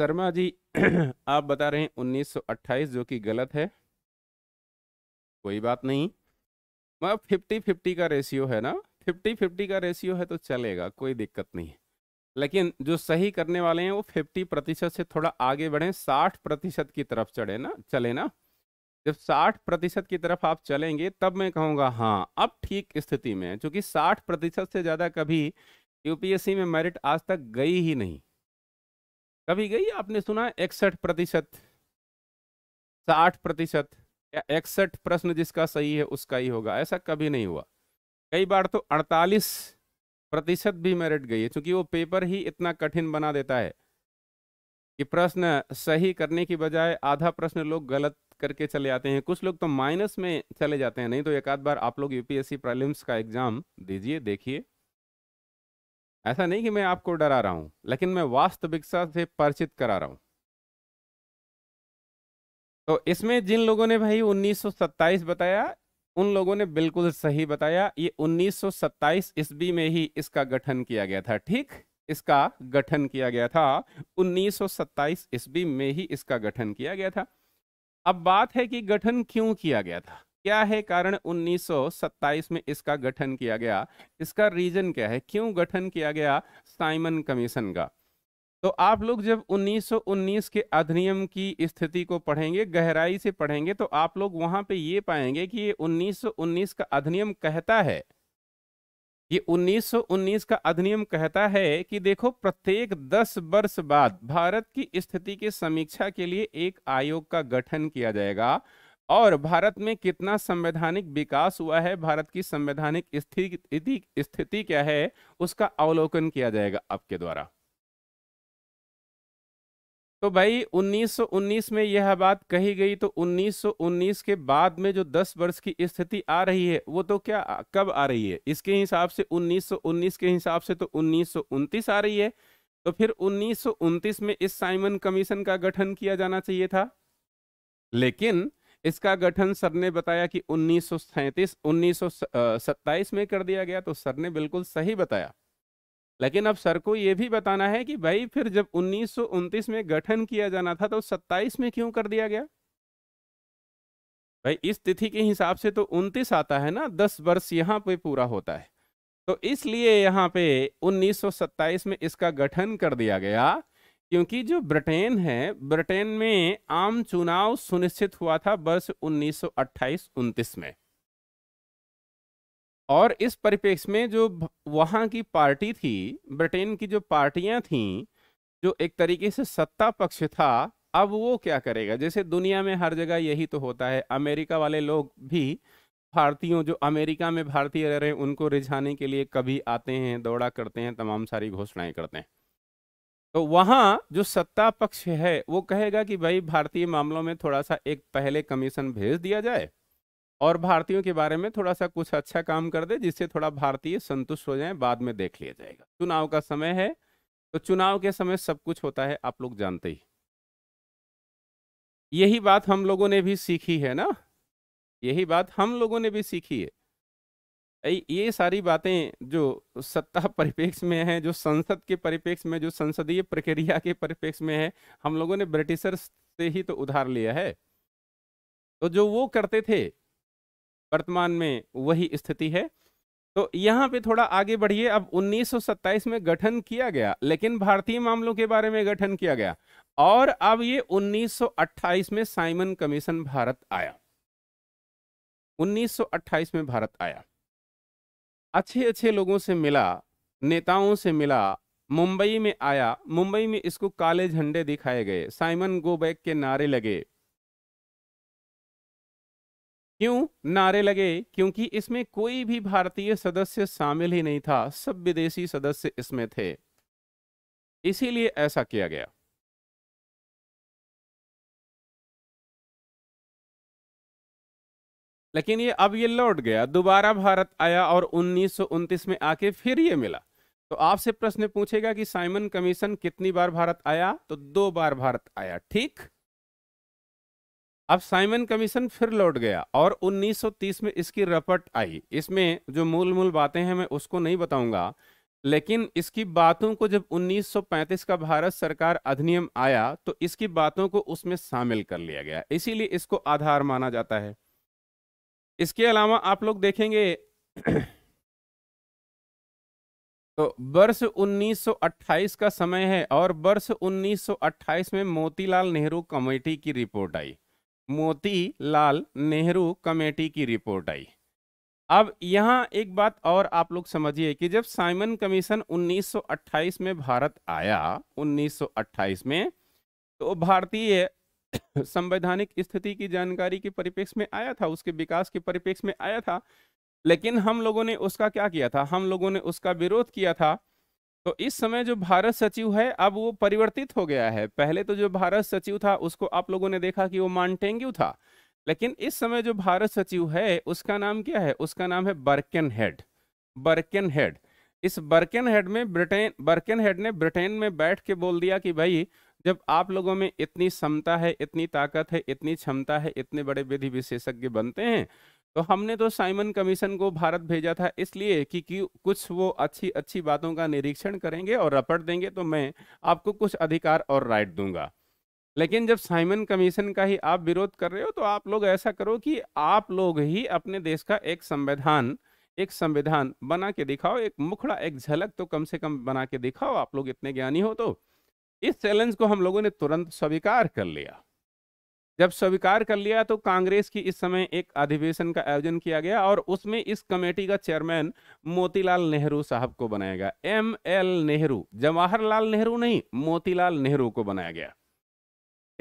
Speaker 2: शर्मा जी आप बता रहे हैं 1928 जो कि गलत है कोई बात नहीं मतलब फिफ्टी फिफ्टी का रेशियो है ना फिफ्टी फिफ्टी का रेशियो है तो चलेगा कोई दिक्कत नहीं है लेकिन जो सही करने वाले हैं वो फिफ्टी प्रतिशत से थोड़ा आगे बढ़े साठ प्रतिशत की तरफ चढ़े ना चले ना जब साठ प्रतिशत की तरफ आप चलेंगे तब मैं कहूँगा हाँ अब ठीक स्थिति में है चूँकि साठ प्रतिशत से ज़्यादा कभी यूपीएससी में मेरिट आज तक गई ही नहीं कभी गई आपने सुना इकसठ प्रतिशत साठ प्रतिशत या इकसठ प्रश्न जिसका सही है उसका ही होगा ऐसा कभी नहीं हुआ कई बार तो अड़तालीस प्रतिशत भी मेरिट गई है क्योंकि वो पेपर ही इतना कठिन बना देता है कि प्रश्न सही करने की बजाय आधा प्रश्न लोग गलत करके चले जाते हैं कुछ लोग तो माइनस में चले जाते हैं नहीं तो एक आध बार आप लोग यूपीएससी प्रॉब्लम्स का एग्ज़ाम दीजिए देखिए ऐसा नहीं कि मैं आपको डरा रहा हूं लेकिन मैं वास्तविकता से परिचित करा रहा हूं तो इसमें जिन लोगों ने भाई 1927 बताया उन लोगों ने बिल्कुल सही बताया ये 1927 ईस्वी में ही इसका गठन किया गया था ठीक इसका गठन किया गया था 1927 ईस्वी में ही इसका गठन किया गया था अब बात है कि गठन क्यों किया गया था क्या है कारण 1927 में इसका गठन किया गया इसका रीजन क्या है क्यों गठन किया गया साइमन कमीशन का तो आप लोग जब 1919 के अधिनियम की स्थिति को पढ़ेंगे गहराई से पढ़ेंगे तो आप लोग वहां पे ये पाएंगे कि ये 1919 का अधिनियम कहता है ये 1919 का अधिनियम कहता है कि देखो प्रत्येक 10 वर्ष बाद भारत की स्थिति की समीक्षा के लिए एक आयोग का गठन किया जाएगा और भारत में कितना संवैधानिक विकास हुआ है भारत की संवैधानिक स्थिति स्थिति क्या है उसका अवलोकन किया जाएगा आपके द्वारा तो भाई 1919 में यह बात कही गई तो 1919 के बाद में जो 10 वर्ष की स्थिति आ रही है वो तो क्या कब आ रही है इसके हिसाब से 1919 के हिसाब से तो उन्नीस आ रही है तो फिर उन्नीस में इस साइमन कमीशन का गठन किया जाना चाहिए था लेकिन इसका गठन सर ने बताया कि सौ सत्ताईस में कर दिया गया तो सर ने बिल्कुल सही बताया लेकिन अब सर को यह भी बताना है कि भाई फिर जब उन्नीस में गठन किया जाना था तो 27 में क्यों कर दिया गया भाई इस तिथि के हिसाब से तो 29 आता है ना 10 वर्ष यहाँ पे पूरा होता है तो इसलिए यहाँ पे 1927 में इसका गठन कर दिया गया क्योंकि जो ब्रिटेन है ब्रिटेन में आम चुनाव सुनिश्चित हुआ था वर्ष 1928-29 में और इस परिप्रेक्ष्य में जो वहां की पार्टी थी ब्रिटेन की जो पार्टियां थीं जो एक तरीके से सत्ता पक्ष था अब वो क्या करेगा जैसे दुनिया में हर जगह यही तो होता है अमेरिका वाले लोग भी भारतीयों जो अमेरिका में भारतीय रह रहे हैं उनको रिझाने के लिए कभी आते हैं दौड़ा करते हैं तमाम सारी घोषणाएं करते हैं तो वहाँ जो सत्ता पक्ष है वो कहेगा कि भाई भारतीय मामलों में थोड़ा सा एक पहले कमीशन भेज दिया जाए और भारतीयों के बारे में थोड़ा सा कुछ अच्छा काम कर दे जिससे थोड़ा भारतीय संतुष्ट हो जाए बाद में देख लिया जाएगा चुनाव का समय है तो चुनाव के समय सब कुछ होता है आप लोग जानते ही यही बात हम लोगों ने भी सीखी है ना यही बात हम लोगों ने भी सीखी है ये सारी बातें जो सत्ता परिपेक्ष में है जो संसद के परिपेक्ष में जो संसदीय प्रक्रिया के परिपेक्ष में है हम लोगों ने ब्रिटिशर्स से ही तो उधार लिया है तो जो वो करते थे वर्तमान में वही स्थिति है तो यहाँ पे थोड़ा आगे बढ़िए अब 1927 में गठन किया गया लेकिन भारतीय मामलों के बारे में गठन किया गया और अब ये 1928 में साइमन कमीशन भारत आया 1928 में भारत आया अच्छे अच्छे लोगों से मिला नेताओं से मिला मुंबई में आया मुंबई में इसको काले झंडे दिखाए गए साइमन गो बैक के नारे लगे क्यों नारे लगे क्योंकि इसमें कोई भी भारतीय सदस्य शामिल ही नहीं था सब विदेशी सदस्य इसमें थे
Speaker 1: इसीलिए ऐसा किया गया लेकिन ये अब ये लौट गया दोबारा
Speaker 2: भारत आया और उन्नीस में आके फिर ये मिला तो आपसे प्रश्न पूछेगा कि साइमन कमीशन कितनी बार भारत आया तो दो बार भारत आया ठीक अब साइमन कमीशन फिर लौट गया और 1930 में इसकी रपट आई इसमें जो मूल मूल बातें हैं मैं उसको नहीं बताऊंगा लेकिन इसकी बातों को जब 1935 का भारत सरकार अधिनियम आया तो इसकी बातों को उसमें शामिल कर लिया गया इसीलिए इसको आधार माना जाता है इसके अलावा आप लोग देखेंगे तो वर्ष 1928 का समय है और वर्ष 1928 में मोतीलाल नेहरू कमेटी की रिपोर्ट आई मोतीलाल नेहरू कमेटी की रिपोर्ट आई अब यहाँ एक बात और आप लोग समझिए कि जब साइमन कमीशन 1928 में भारत आया 1928 में तो भारतीय संवैधानिक स्थिति की जानकारी के परिपेक्ष में आया था उसके विकास के परिपेक्ष में आया था लेकिन हम लोगों ने उसका क्या किया था हम लोगों ने उसका विरोध किया था तो इस समय जो भारत सचिव है अब वो परिवर्तित हो गया है पहले तो जो भारत सचिव था उसको आप लोगों ने देखा कि वो मानटेंग्यू था लेकिन इस समय जो भारत सचिव है उसका नाम क्या है उसका नाम है बर्कन हेड बर्कन हेड इस बर्कन हेड में ब्रिटेन बर्कन हेड ने ब्रिटेन में बैठ के बोल दिया कि भाई जब आप लोगों में इतनी क्षमता है इतनी ताकत है इतनी क्षमता है इतने बड़े विधि विशेषज्ञ बनते हैं तो हमने तो साइमन कमीशन को भारत भेजा था इसलिए कि, कि कुछ वो अच्छी अच्छी बातों का निरीक्षण करेंगे और रपट देंगे तो मैं आपको कुछ अधिकार और राइट दूंगा लेकिन जब साइमन कमीशन का ही आप विरोध कर रहे हो तो आप लोग ऐसा करो कि आप लोग ही अपने देश का एक संविधान एक संविधान बना के दिखाओ एक मुखड़ा एक झलक तो कम से कम बना के दिखाओ आप लोग इतने ज्ञानी हो तो इस चैलेंज को हम लोगों ने तुरंत स्वीकार कर लिया जब स्वीकार कर लिया तो कांग्रेस की इस समय एक अधिवेशन का आयोजन किया गया और उसमें इस कमेटी का चेयरमैन मोतीलाल नेहरू साहब को बनाया गया एम एल नेहरू जवाहरलाल नेहरू नहीं मोतीलाल नेहरू को बनाया गया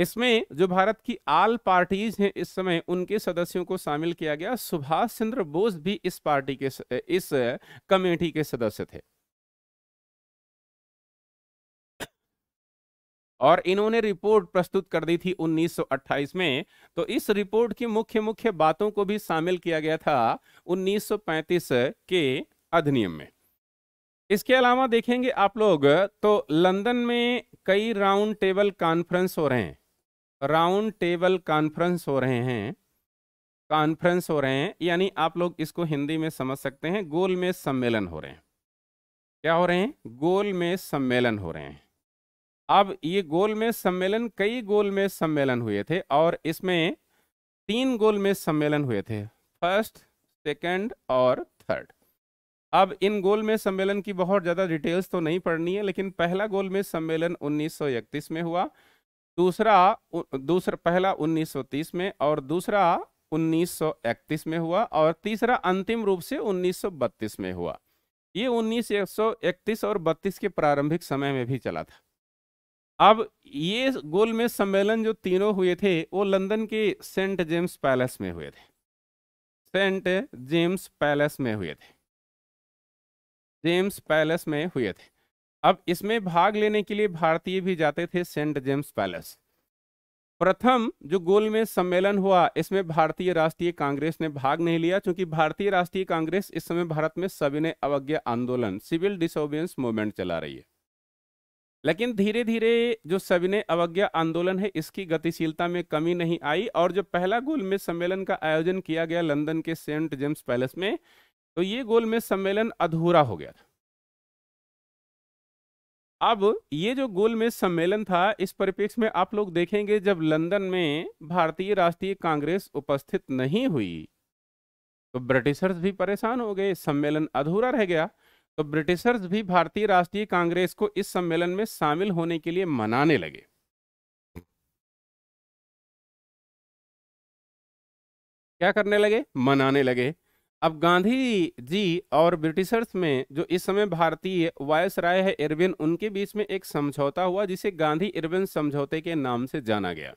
Speaker 2: इसमें जो भारत की आल पार्टीज हैं इस समय उनके सदस्यों को शामिल किया गया सुभाष चंद्र बोस भी इस पार्टी के इस कमेटी के सदस्य थे और इन्होंने रिपोर्ट प्रस्तुत कर दी थी 1928 में तो इस रिपोर्ट की मुख्य मुख्य बातों को भी शामिल किया गया था 1935 के अधिनियम में इसके अलावा देखेंगे आप लोग तो लंदन में कई राउंड टेबल कॉन्फ्रेंस हो रहे हैं राउंड टेबल कॉन्फ्रेंस हो रहे हैं कॉन्फ्रेंस हो रहे हैं यानी आप लोग इसको हिंदी में समझ सकते हैं गोल में सम्मेलन हो रहे हैं क्या हो रहे हैं गोल में सम्मेलन हो रहे हैं अब ये गोल में सम्मेलन कई गोल में सम्मेलन हुए थे और इसमें तीन गोल में सम्मेलन हुए थे फर्स्ट सेकंड और थर्ड अब इन गोल में सम्मेलन की बहुत ज़्यादा डिटेल्स तो नहीं पढ़नी है लेकिन पहला गोल में सम्मेलन 1931 में हुआ दूसरा दूसरा पहला 1930 में और दूसरा 1931 में हुआ और तीसरा अंतिम रूप से 1932 में हुआ ये 1931 और 32 के प्रारंभिक समय में भी चला था अब ये गोल में सम्मेलन जो तीनों हुए थे वो लंदन के सेंट जेम्स पैलेस में हुए थे सेंट जेम्स पैलेस में हुए थे जेम्स पैलेस में हुए थे अब इसमें भाग लेने के लिए भारतीय भी जाते थे सेंट जेम्स पैलेस प्रथम जो गोल में सम्मेलन हुआ इसमें भारतीय राष्ट्रीय कांग्रेस ने भाग नहीं लिया क्योंकि भारतीय राष्ट्रीय कांग्रेस इस समय भारत में सविनय अवज्ञा आंदोलन सिविल डिसोबियंस मूवमेंट चला रही है लेकिन धीरे धीरे जो सविनय अवज्ञा आंदोलन है इसकी गतिशीलता में कमी नहीं आई और जो पहला गोलमेज सम्मेलन का आयोजन किया गया लंदन के सेंट जेम्स पैलेस में तो ये गोलमेज सम्मेलन अधूरा हो गया था अब ये जो गोलमेज सम्मेलन था इस परिप्रेक्ष्य में आप लोग देखेंगे जब लंदन में भारतीय राष्ट्रीय कांग्रेस उपस्थित नहीं हुई तो ब्रिटिशर्स भी परेशान हो गए सम्मेलन अधूरा रह गया तो ब्रिटिशर्स भी भारतीय राष्ट्रीय कांग्रेस को इस सम्मेलन में शामिल होने के लिए मनाने लगे क्या करने लगे मनाने लगे अब गांधी जी और ब्रिटिशर्स में जो इस समय भारतीय वायस राय है इरविन उनके बीच में एक समझौता हुआ जिसे गांधी इरविन समझौते के नाम से जाना गया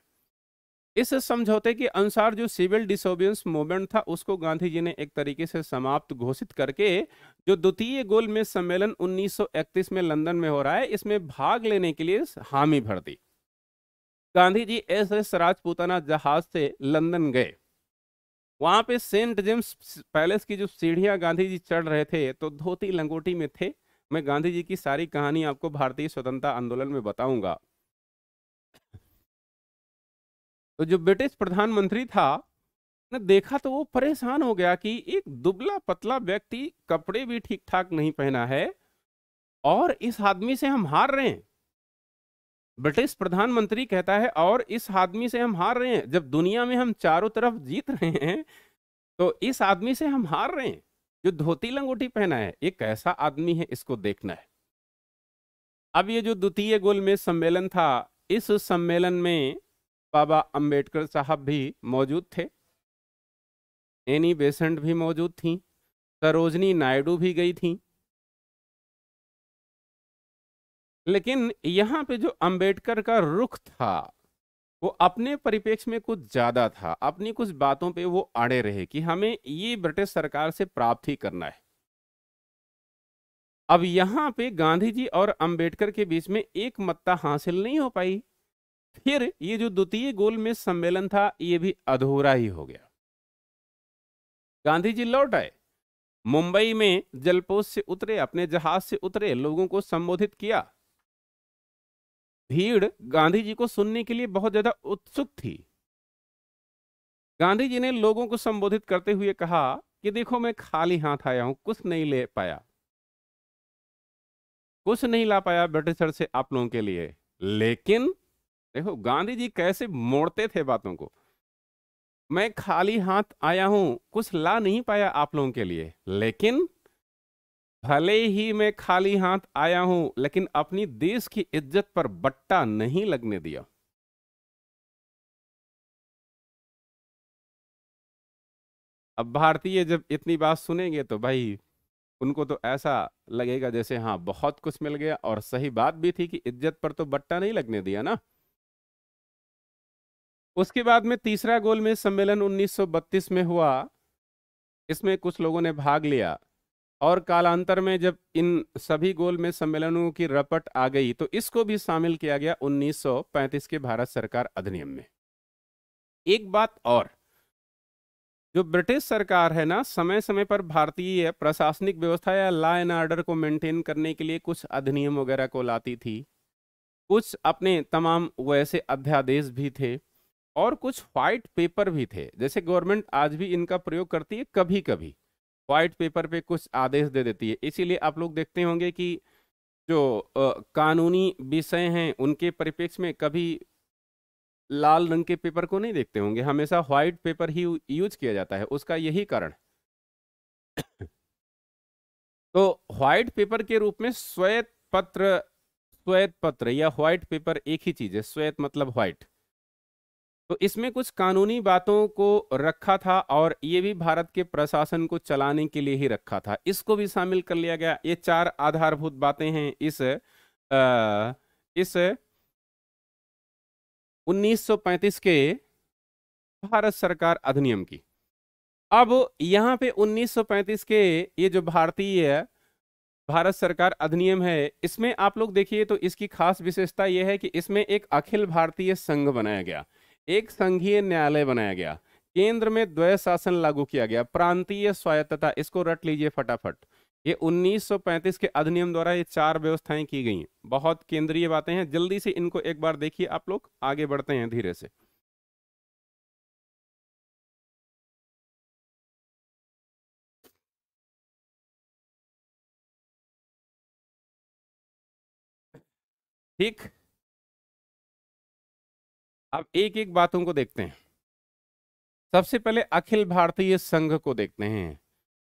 Speaker 2: इस समझौते के अनुसार जो सिविल डिसोबियंस मूवमेंट था उसको गांधी जी ने एक तरीके से समाप्त घोषित करके जो द्वितीय गोल में सम्मेलन 1931 में लंदन में हो रहा है इसमें भाग लेने के लिए हामी भर दी गांधी जी एस एस राजपूताना जहाज से लंदन गए वहां पे सेंट जेम्स पैलेस की जो सीढ़ियां गांधी जी चढ़ रहे थे तो धोती लंगोटी में थे मैं गांधी जी की सारी कहानी आपको भारतीय स्वतंत्रता आंदोलन में बताऊंगा तो जो ब्रिटिश प्रधानमंत्री था ने देखा तो वो परेशान हो गया कि एक दुबला पतला व्यक्ति कपड़े भी ठीक ठाक नहीं पहना है और इस आदमी से हम हार रहे हैं ब्रिटिश प्रधानमंत्री कहता है और इस आदमी से हम हार रहे हैं जब दुनिया में हम चारों तरफ जीत रहे हैं तो इस आदमी से हम हार रहे हैं जो धोती लंगोटी पहना है ये कैसा आदमी है इसको देखना है अब ये जो द्वितीय गोलमेज सम्मेलन था इस सम्मेलन में बाबा अंबेडकर साहब भी मौजूद थे एनी बेसेंट भी मौजूद थी सरोजनी नायडू भी गई थी लेकिन यहाँ पे जो अंबेडकर का रुख था वो अपने परिपेक्ष में कुछ ज़्यादा था अपनी कुछ बातों पे वो अड़े रहे कि हमें ये ब्रिटिश सरकार से प्राप्त ही करना है अब यहाँ पे गांधी जी और अंबेडकर के बीच में एक मत्ता हासिल नहीं हो पाई फिर ये जो द्वितीय गोल में सम्मेलन था ये भी अधूरा ही हो गया गांधी जी लौट आए मुंबई में जलपोत से उतरे अपने जहाज से उतरे लोगों को संबोधित किया भीड़ गांधी जी को सुनने के लिए बहुत ज्यादा उत्सुक थी गांधी जी ने लोगों को संबोधित करते हुए कहा कि देखो मैं खाली हाथ आया हूं कुछ नहीं ले पाया कुछ नहीं ला पाया ब्रिटिशर से आप लोगों के लिए लेकिन देखो गांधी जी कैसे मोड़ते थे बातों को मैं खाली हाथ आया हूं कुछ ला नहीं पाया आप लोगों के लिए लेकिन भले ही मैं खाली हाथ आया हूं लेकिन अपनी
Speaker 1: देश की इज्जत पर बट्टा नहीं लगने दिया अब भारतीय जब इतनी बात सुनेंगे
Speaker 2: तो भाई उनको तो ऐसा लगेगा जैसे हाँ बहुत कुछ मिल गया और सही बात भी थी कि इज्जत पर तो बट्टा नहीं लगने दिया ना उसके बाद में तीसरा गोलमेज सम्मेलन 1932 में हुआ इसमें कुछ लोगों ने भाग लिया और कालांतर में जब इन सभी गोलमेज सम्मेलनों की रपट आ गई तो इसको भी शामिल किया गया 1935 के भारत सरकार अधिनियम में एक बात और जो ब्रिटिश सरकार है ना समय समय पर भारतीय प्रशासनिक व्यवस्था या लॉ एंड ऑर्डर को मेंटेन करने के लिए कुछ अधिनियम वगैरह को लाती थी कुछ अपने तमाम वैसे अध्यादेश भी थे और कुछ व्हाइट पेपर भी थे जैसे गवर्नमेंट आज भी इनका प्रयोग करती है कभी कभी व्हाइट पेपर पे कुछ आदेश दे देती है इसीलिए आप लोग देखते होंगे कि जो आ, कानूनी विषय हैं उनके परिप्रेक्ष्य में कभी लाल रंग के पेपर को नहीं देखते होंगे हमेशा व्हाइट पेपर ही यूज किया जाता है उसका यही कारण तो व्हाइट पेपर के रूप में श्वेत पत्र श्वेत पत्र या व्हाइट पेपर एक ही चीज है श्वेत मतलब व्हाइट तो इसमें कुछ कानूनी बातों को रखा था और ये भी भारत के प्रशासन को चलाने के लिए ही रखा था इसको भी शामिल कर लिया गया ये चार आधारभूत बातें हैं इस आ, इस 1935 के भारत सरकार अधिनियम की अब यहाँ पे 1935 के ये जो भारतीय भारत सरकार अधिनियम है इसमें आप लोग देखिए तो इसकी खास विशेषता यह है कि इसमें एक अखिल भारतीय संघ बनाया गया एक संघीय न्यायालय बनाया गया केंद्र में द्वय शासन लागू किया गया प्रांतीय स्वायत्तता इसको रट लीजिए फटाफट ये 1935 के अधिनियम द्वारा ये चार व्यवस्थाएं की गई हैं बहुत
Speaker 1: केंद्रीय बातें हैं जल्दी से इनको एक बार देखिए आप लोग आगे बढ़ते हैं धीरे से ठीक अब एक एक बातों को देखते हैं
Speaker 2: सबसे पहले अखिल भारतीय संघ को देखते हैं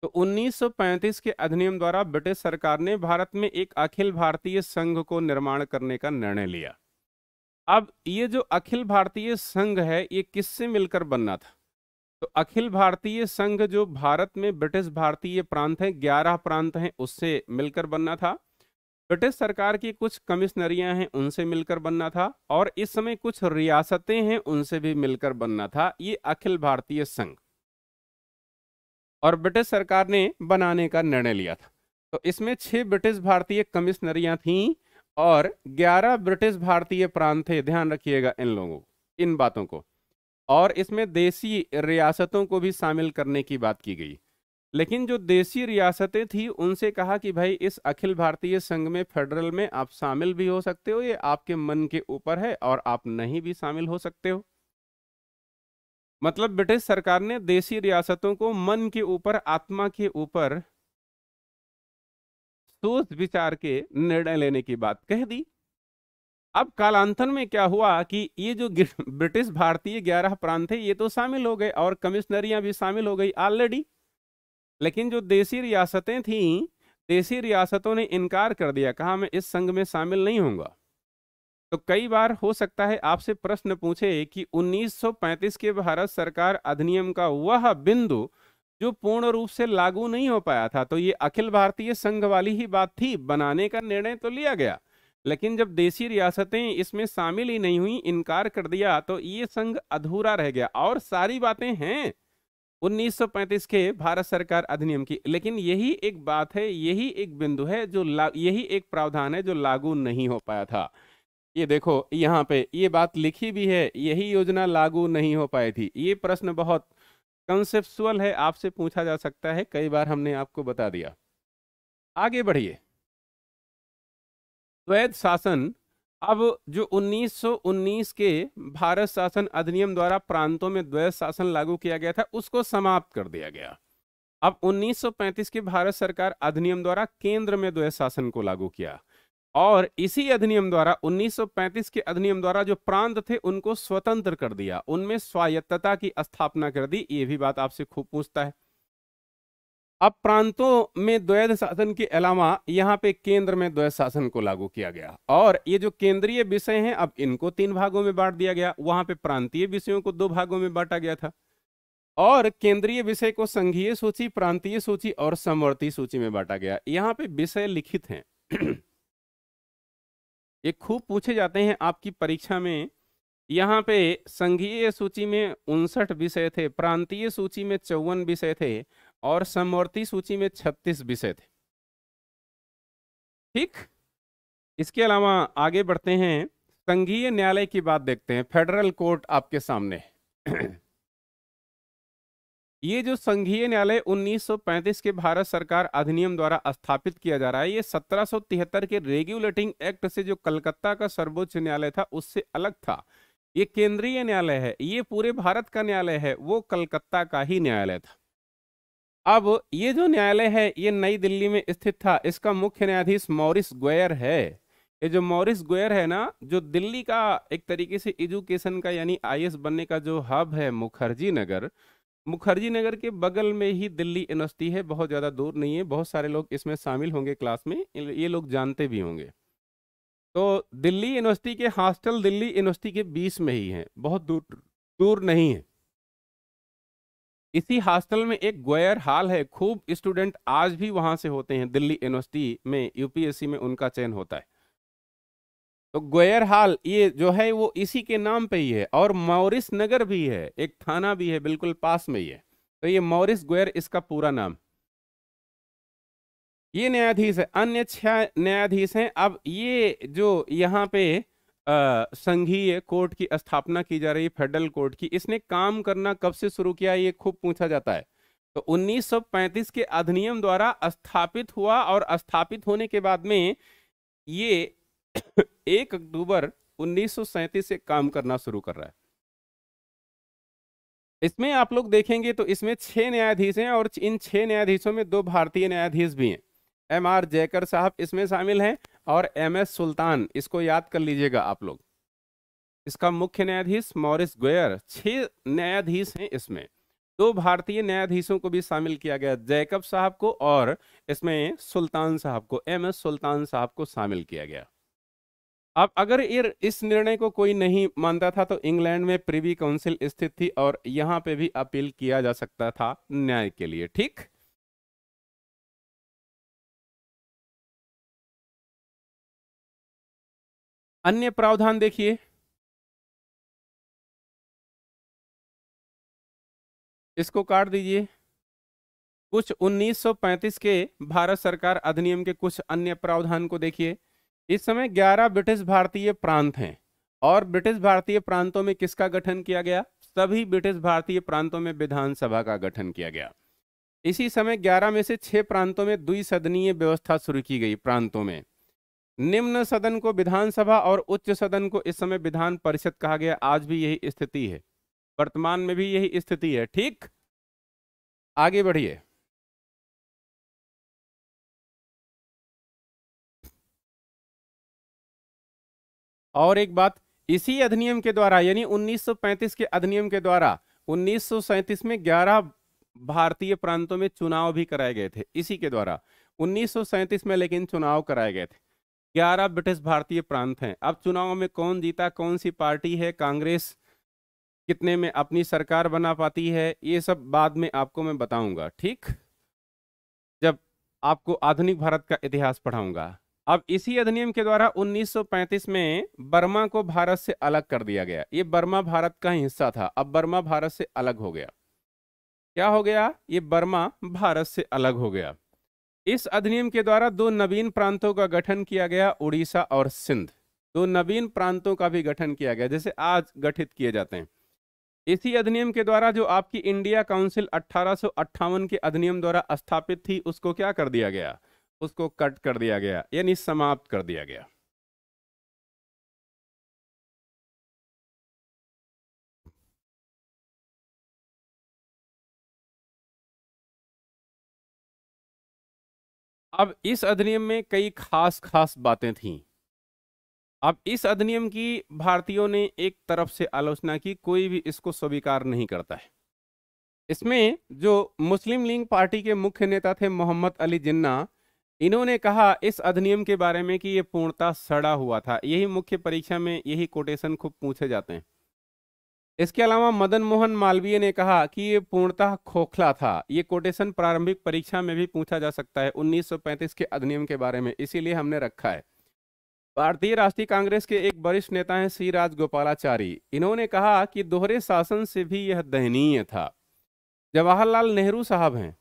Speaker 2: तो 1935 के अधिनियम द्वारा ब्रिटिश सरकार ने भारत में एक अखिल भारतीय संघ को निर्माण करने का निर्णय लिया अब ये जो अखिल भारतीय संघ है ये किससे मिलकर बनना था तो अखिल भारतीय संघ जो भारत में ब्रिटिश भारतीय प्रांत है ग्यारह प्रांत हैं उससे मिलकर बनना था ब्रिटिश सरकार की कुछ कमिश्नरियां हैं उनसे मिलकर बनना था और इस समय कुछ रियासतें हैं उनसे भी मिलकर बनना था ये अखिल भारतीय संघ और ब्रिटिश सरकार ने बनाने का निर्णय लिया था तो इसमें छह ब्रिटिश भारतीय कमिश्नरियां थीं और ग्यारह ब्रिटिश भारतीय प्रांत थे ध्यान रखिएगा इन लोगों इन बातों को और इसमें देसी रियासतों को भी शामिल करने की बात की गई लेकिन जो देसी रियासतें थी उनसे कहा कि भाई इस अखिल भारतीय संघ में फेडरल में आप शामिल भी हो सकते हो ये आपके मन के ऊपर है और आप नहीं भी शामिल हो सकते हो मतलब ब्रिटिश सरकार ने देसी रियासतों को मन के ऊपर आत्मा के ऊपर सोच विचार के निर्णय लेने की बात कह दी अब कालांतर में क्या हुआ कि ये जो ब्रिटिश भारतीय ग्यारह प्रांत थे ये तो शामिल हो गए और कमिश्नरियां भी शामिल हो गई ऑलरेडी लेकिन जो देसी रियासतें थीं देसी रियासतों ने इनकार कर दिया कहा मैं इस संघ में शामिल नहीं होऊंगा तो कई बार हो सकता है आपसे प्रश्न पूछे कि 1935 के भारत सरकार अधिनियम का वह बिंदु जो पूर्ण रूप से लागू नहीं हो पाया था तो ये अखिल भारतीय संघ वाली ही बात थी बनाने का निर्णय तो लिया गया लेकिन जब देसी रियासतें इसमें शामिल ही नहीं हुई इनकार कर दिया तो ये संघ अधूरा रह गया और सारी बातें हैं 1935 के भारत सरकार अधिनियम की लेकिन यही एक बात है यही एक बिंदु है जो यही एक प्रावधान है जो लागू नहीं हो पाया था ये देखो यहाँ पे ये बात लिखी भी है यही योजना लागू नहीं हो पाई थी ये प्रश्न बहुत कंसेप्सुअल है आपसे पूछा जा सकता है कई बार हमने आपको बता दिया आगे बढ़िए स्वैध शासन अब जो 1919 के भारत शासन अधिनियम द्वारा प्रांतों में द्वैत शासन लागू किया गया था उसको समाप्त कर दिया गया अब 1935 के भारत सरकार अधिनियम द्वारा केंद्र में द्वैत शासन को लागू किया और इसी अधिनियम द्वारा 1935 के अधिनियम द्वारा जो प्रांत थे उनको स्वतंत्र कर दिया उनमें स्वायत्तता की स्थापना कर दी ये भी बात आपसे खूब पूछता है अब प्रांतों में द्वैध शासन के अलावा यहाँ पे केंद्र में द्वैध शासन को लागू किया गया और ये जो केंद्रीय विषय हैं अब इनको तीन भागों में बांट दिया गया वहां पे प्रांतीय विषयों को दो भागों में बांटा गया था और केंद्रीय विषय को संघीय सूची प्रांतीय सूची और समवर्ती सूची में बांटा गया यहाँ पे विषय लिखित हैं ये खूब पूछे जाते हैं आपकी परीक्षा में यहाँ पे संघीय सूची में उनसठ विषय थे प्रांतीय सूची में चौवन विषय थे और समवर्ती सूची में 36 विषय थे ठीक इसके अलावा आगे बढ़ते हैं संघीय न्यायालय की बात देखते हैं फेडरल कोर्ट आपके सामने ये जो संघीय न्यायालय 1935 के भारत सरकार अधिनियम द्वारा स्थापित किया जा रहा है ये 1773 के रेगुलेटिंग एक्ट से जो कलकत्ता का सर्वोच्च न्यायालय था उससे अलग था ये केंद्रीय न्यायालय है ये पूरे भारत का न्यायालय है वो कलकत्ता का ही न्यायालय था अब ये जो न्यायालय है ये नई दिल्ली में स्थित था इसका मुख्य न्यायाधीश मॉरिस गोयर है ये जो मॉरिस गोयर है ना जो दिल्ली का एक तरीके से एजुकेशन का यानी आई बनने का जो हब है मुखर्जी नगर मुखर्जी नगर के बगल में ही दिल्ली यूनिवर्सिटी है बहुत ज़्यादा दूर नहीं है बहुत सारे लोग इसमें शामिल होंगे क्लास में ये लोग जानते भी होंगे तो दिल्ली यूनिवर्सिटी के हॉस्टल दिल्ली यूनिवर्सिटी के बीच में ही हैं बहुत दूर दूर नहीं है इसी हॉस्टल में एक गोयर हाल है खूब स्टूडेंट आज भी वहां से होते हैं दिल्ली यूनिवर्सिटी में यूपीएससी में उनका चयन होता है तो गोयर हाल ये जो है वो इसी के नाम पे ही है और मौरिस नगर भी है एक थाना भी है बिल्कुल पास में ही है तो ये मौरिस गोयर इसका पूरा नाम ये न्यायाधीश है अन्य छह न्यायाधीश हैं अब ये जो यहाँ पे संघीय कोर्ट की स्थापना की जा रही फेडरल कोर्ट की इसने काम करना कब से शुरू किया ये खूब पूछा जाता है तो 1935 के अधिनियम द्वारा स्थापित हुआ और स्थापित होने के बाद में ये एक अक्टूबर 1937 से काम करना शुरू कर रहा है इसमें आप लोग देखेंगे तो इसमें छह न्यायाधीश हैं और इन छह न्यायाधीशों में दो भारतीय न्यायाधीश भी हैं एम आर जयकर साहब इसमें शामिल हैं और एम एस सुल्तान इसको याद कर लीजिएगा आप लोग इसका मुख्य न्यायाधीश मॉरिस गोयर छह न्यायाधीश हैं इसमें दो भारतीय न्यायाधीशों को भी शामिल किया गया जैकब साहब को और इसमें सुल्तान साहब को एम एस सुल्तान साहब को शामिल किया गया अब अगर ये इस निर्णय को कोई नहीं मानता था तो इंग्लैंड में प्रिवी काउंसिल स्थित थी
Speaker 1: और यहाँ पे भी अपील किया जा सकता था न्याय के लिए ठीक अन्य प्रावधान देखिए इसको काट दीजिए कुछ 1935
Speaker 2: के भारत सरकार अधिनियम के कुछ अन्य प्रावधान को देखिए इस समय 11 ब्रिटिश भारतीय प्रांत हैं और ब्रिटिश भारतीय प्रांतों में किसका गठन किया गया सभी ब्रिटिश भारतीय प्रांतों में विधानसभा का गठन किया गया इसी समय 11 में से 6 प्रांतों में द्विसदनीय व्यवस्था शुरू की गई प्रांतों में निम्न सदन को विधानसभा और उच्च सदन को इस समय विधान परिषद कहा गया आज भी यही स्थिति है वर्तमान
Speaker 1: में भी यही स्थिति है ठीक आगे बढ़िए और एक बात इसी अधिनियम के द्वारा यानी 1935 के अधिनियम के द्वारा
Speaker 2: 1937 में 11 भारतीय प्रांतों में चुनाव भी कराए गए थे इसी के द्वारा 1937 में लेकिन चुनाव कराए गए थे ग्यारह ब्रिटिश भारतीय प्रांत हैं अब चुनाव में कौन जीता कौन सी पार्टी है कांग्रेस कितने में अपनी सरकार बना पाती है ये सब बाद में आपको मैं बताऊंगा ठीक जब आपको आधुनिक भारत का इतिहास पढ़ाऊंगा अब इसी अधिनियम के द्वारा 1935 में बर्मा को भारत से अलग कर दिया गया ये बर्मा भारत का हिस्सा था अब बर्मा भारत से अलग हो गया क्या हो गया ये बर्मा भारत से अलग हो गया इस अधिनियम के द्वारा दो नवीन प्रांतों का गठन किया गया उड़ीसा और सिंध दो नवीन प्रांतों का भी गठन किया गया जैसे आज गठित किए जाते हैं इसी अधिनियम के द्वारा जो आपकी इंडिया काउंसिल अठारह के अधिनियम द्वारा स्थापित थी उसको
Speaker 1: क्या कर दिया गया उसको कट कर दिया गया यानी समाप्त कर दिया गया अब इस अधिनियम में कई खास खास बातें थीं
Speaker 2: अब इस अधिनियम की भारतीयों ने एक तरफ से आलोचना की कोई भी इसको स्वीकार नहीं करता है इसमें जो मुस्लिम लीग पार्टी के मुख्य नेता थे मोहम्मद अली जिन्ना इन्होंने कहा इस अधिनियम के बारे में कि ये पूर्णता सड़ा हुआ था यही मुख्य परीक्षा में यही कोटेशन खूब पूछे जाते हैं इसके अलावा मदन मोहन मालवीय ने कहा कि ये पूर्णतः खोखला था ये कोटेशन प्रारंभिक परीक्षा में भी पूछा जा सकता है 1935 के अधिनियम के बारे में इसीलिए हमने रखा है भारतीय राष्ट्रीय कांग्रेस के एक वरिष्ठ नेता हैं श्री राजगोपालाचारी इन्होंने कहा कि दोहरे शासन से भी
Speaker 1: यह दयनीय था जवाहरलाल नेहरू साहब हैं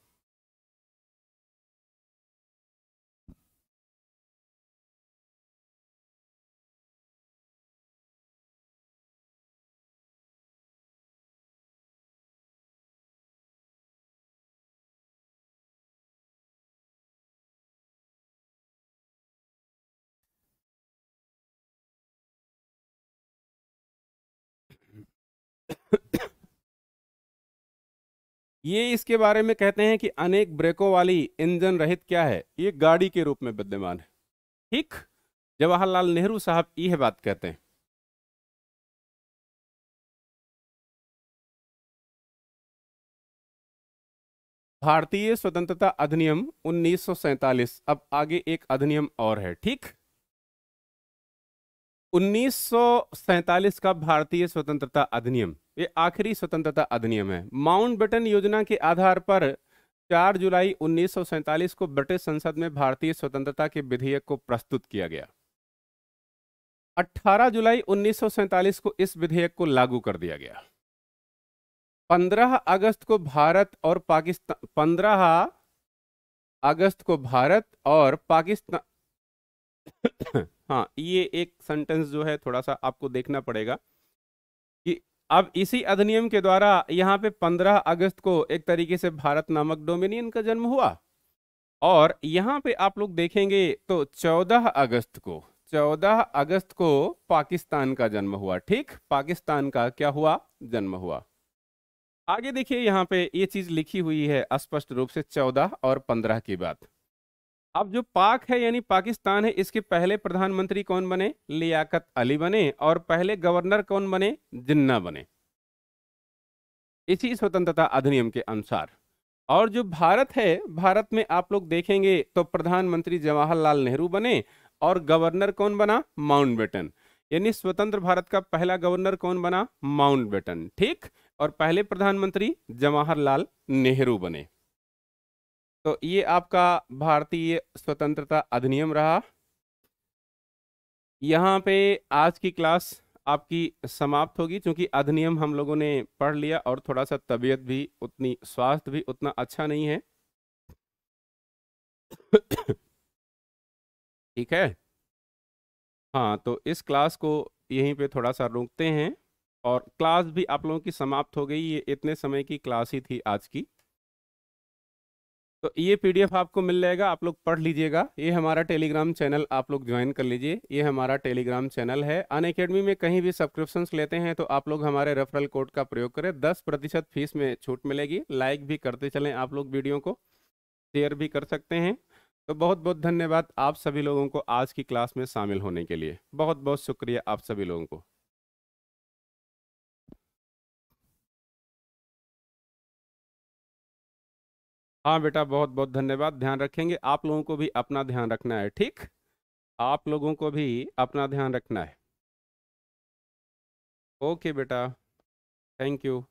Speaker 1: ये इसके बारे में कहते हैं कि अनेक ब्रेकों वाली इंजन रहित क्या है ये गाड़ी के रूप में विद्यमान है ठीक जवाहरलाल नेहरू साहब यह बात कहते हैं भारतीय स्वतंत्रता अधिनियम
Speaker 2: 1947 अब आगे एक अधिनियम और है ठीक उन्नीस का भारतीय स्वतंत्रता अधिनियम ये आखिरी स्वतंत्रता अधिनियम है माउंट बेटन योजना के आधार पर 4 जुलाई उन्नीस को ब्रिटिश संसद में भारतीय स्वतंत्रता के विधेयक को प्रस्तुत किया गया 18 जुलाई उन्नीस को इस विधेयक को लागू कर दिया गया 15 अगस्त को भारत और पाकिस्तान 15 अगस्त को भारत और पाकिस्तान हाँ ये एक सेंटेंस जो है थोड़ा सा आपको देखना पड़ेगा कि अब इसी अधिनियम के द्वारा यहाँ पे 15 अगस्त को एक तरीके से भारत नामक डोमिनियन का जन्म हुआ और यहाँ पे आप लोग देखेंगे तो 14 अगस्त को 14 अगस्त को पाकिस्तान का जन्म हुआ ठीक पाकिस्तान का क्या हुआ जन्म हुआ आगे देखिए यहाँ पे ये चीज लिखी हुई है स्पष्ट रूप से चौदह और पंद्रह की बात अब जो पाक है यानी पाकिस्तान है इसके पहले प्रधानमंत्री कौन बने लियाकत अली बने और पहले गवर्नर कौन बने जिन्ना बने इसी स्वतंत्रता अधिनियम के अनुसार और जो भारत है भारत में आप लोग देखेंगे तो प्रधानमंत्री जवाहरलाल नेहरू बने और गवर्नर कौन बना माउंट बेटन यानी स्वतंत्र भारत का पहला गवर्नर कौन बना माउंट बेटन ठीक और पहले प्रधानमंत्री जवाहरलाल नेहरू बने तो ये आपका भारतीय स्वतंत्रता अधिनियम रहा यहाँ पे आज की क्लास आपकी समाप्त होगी क्योंकि अधिनियम हम लोगों ने पढ़ लिया और थोड़ा सा तबीयत भी उतनी स्वास्थ्य भी उतना अच्छा नहीं है ठीक है हाँ तो इस क्लास को यहीं पे थोड़ा सा रोकते हैं और क्लास भी आप लोगों की समाप्त हो गई ये इतने समय की क्लास ही थी आज की तो ये पीडीएफ आपको मिल जाएगा आप लोग पढ़ लीजिएगा ये हमारा टेलीग्राम चैनल आप लोग ज्वाइन कर लीजिए ये हमारा टेलीग्राम चैनल है अन अकेडमी में कहीं भी सब्सक्रिप्शन लेते हैं तो आप लोग हमारे रेफरल कोड का प्रयोग करें दस प्रतिशत फीस में छूट मिलेगी लाइक भी करते चलें आप लोग वीडियो को शेयर भी कर सकते हैं तो बहुत बहुत धन्यवाद आप सभी लोगों को आज की क्लास में शामिल होने के लिए बहुत
Speaker 1: बहुत शुक्रिया आप सभी लोगों को हाँ बेटा बहुत बहुत धन्यवाद ध्यान
Speaker 2: रखेंगे आप लोगों को भी अपना ध्यान रखना है ठीक आप लोगों को भी अपना ध्यान रखना
Speaker 1: है ओके बेटा थैंक यू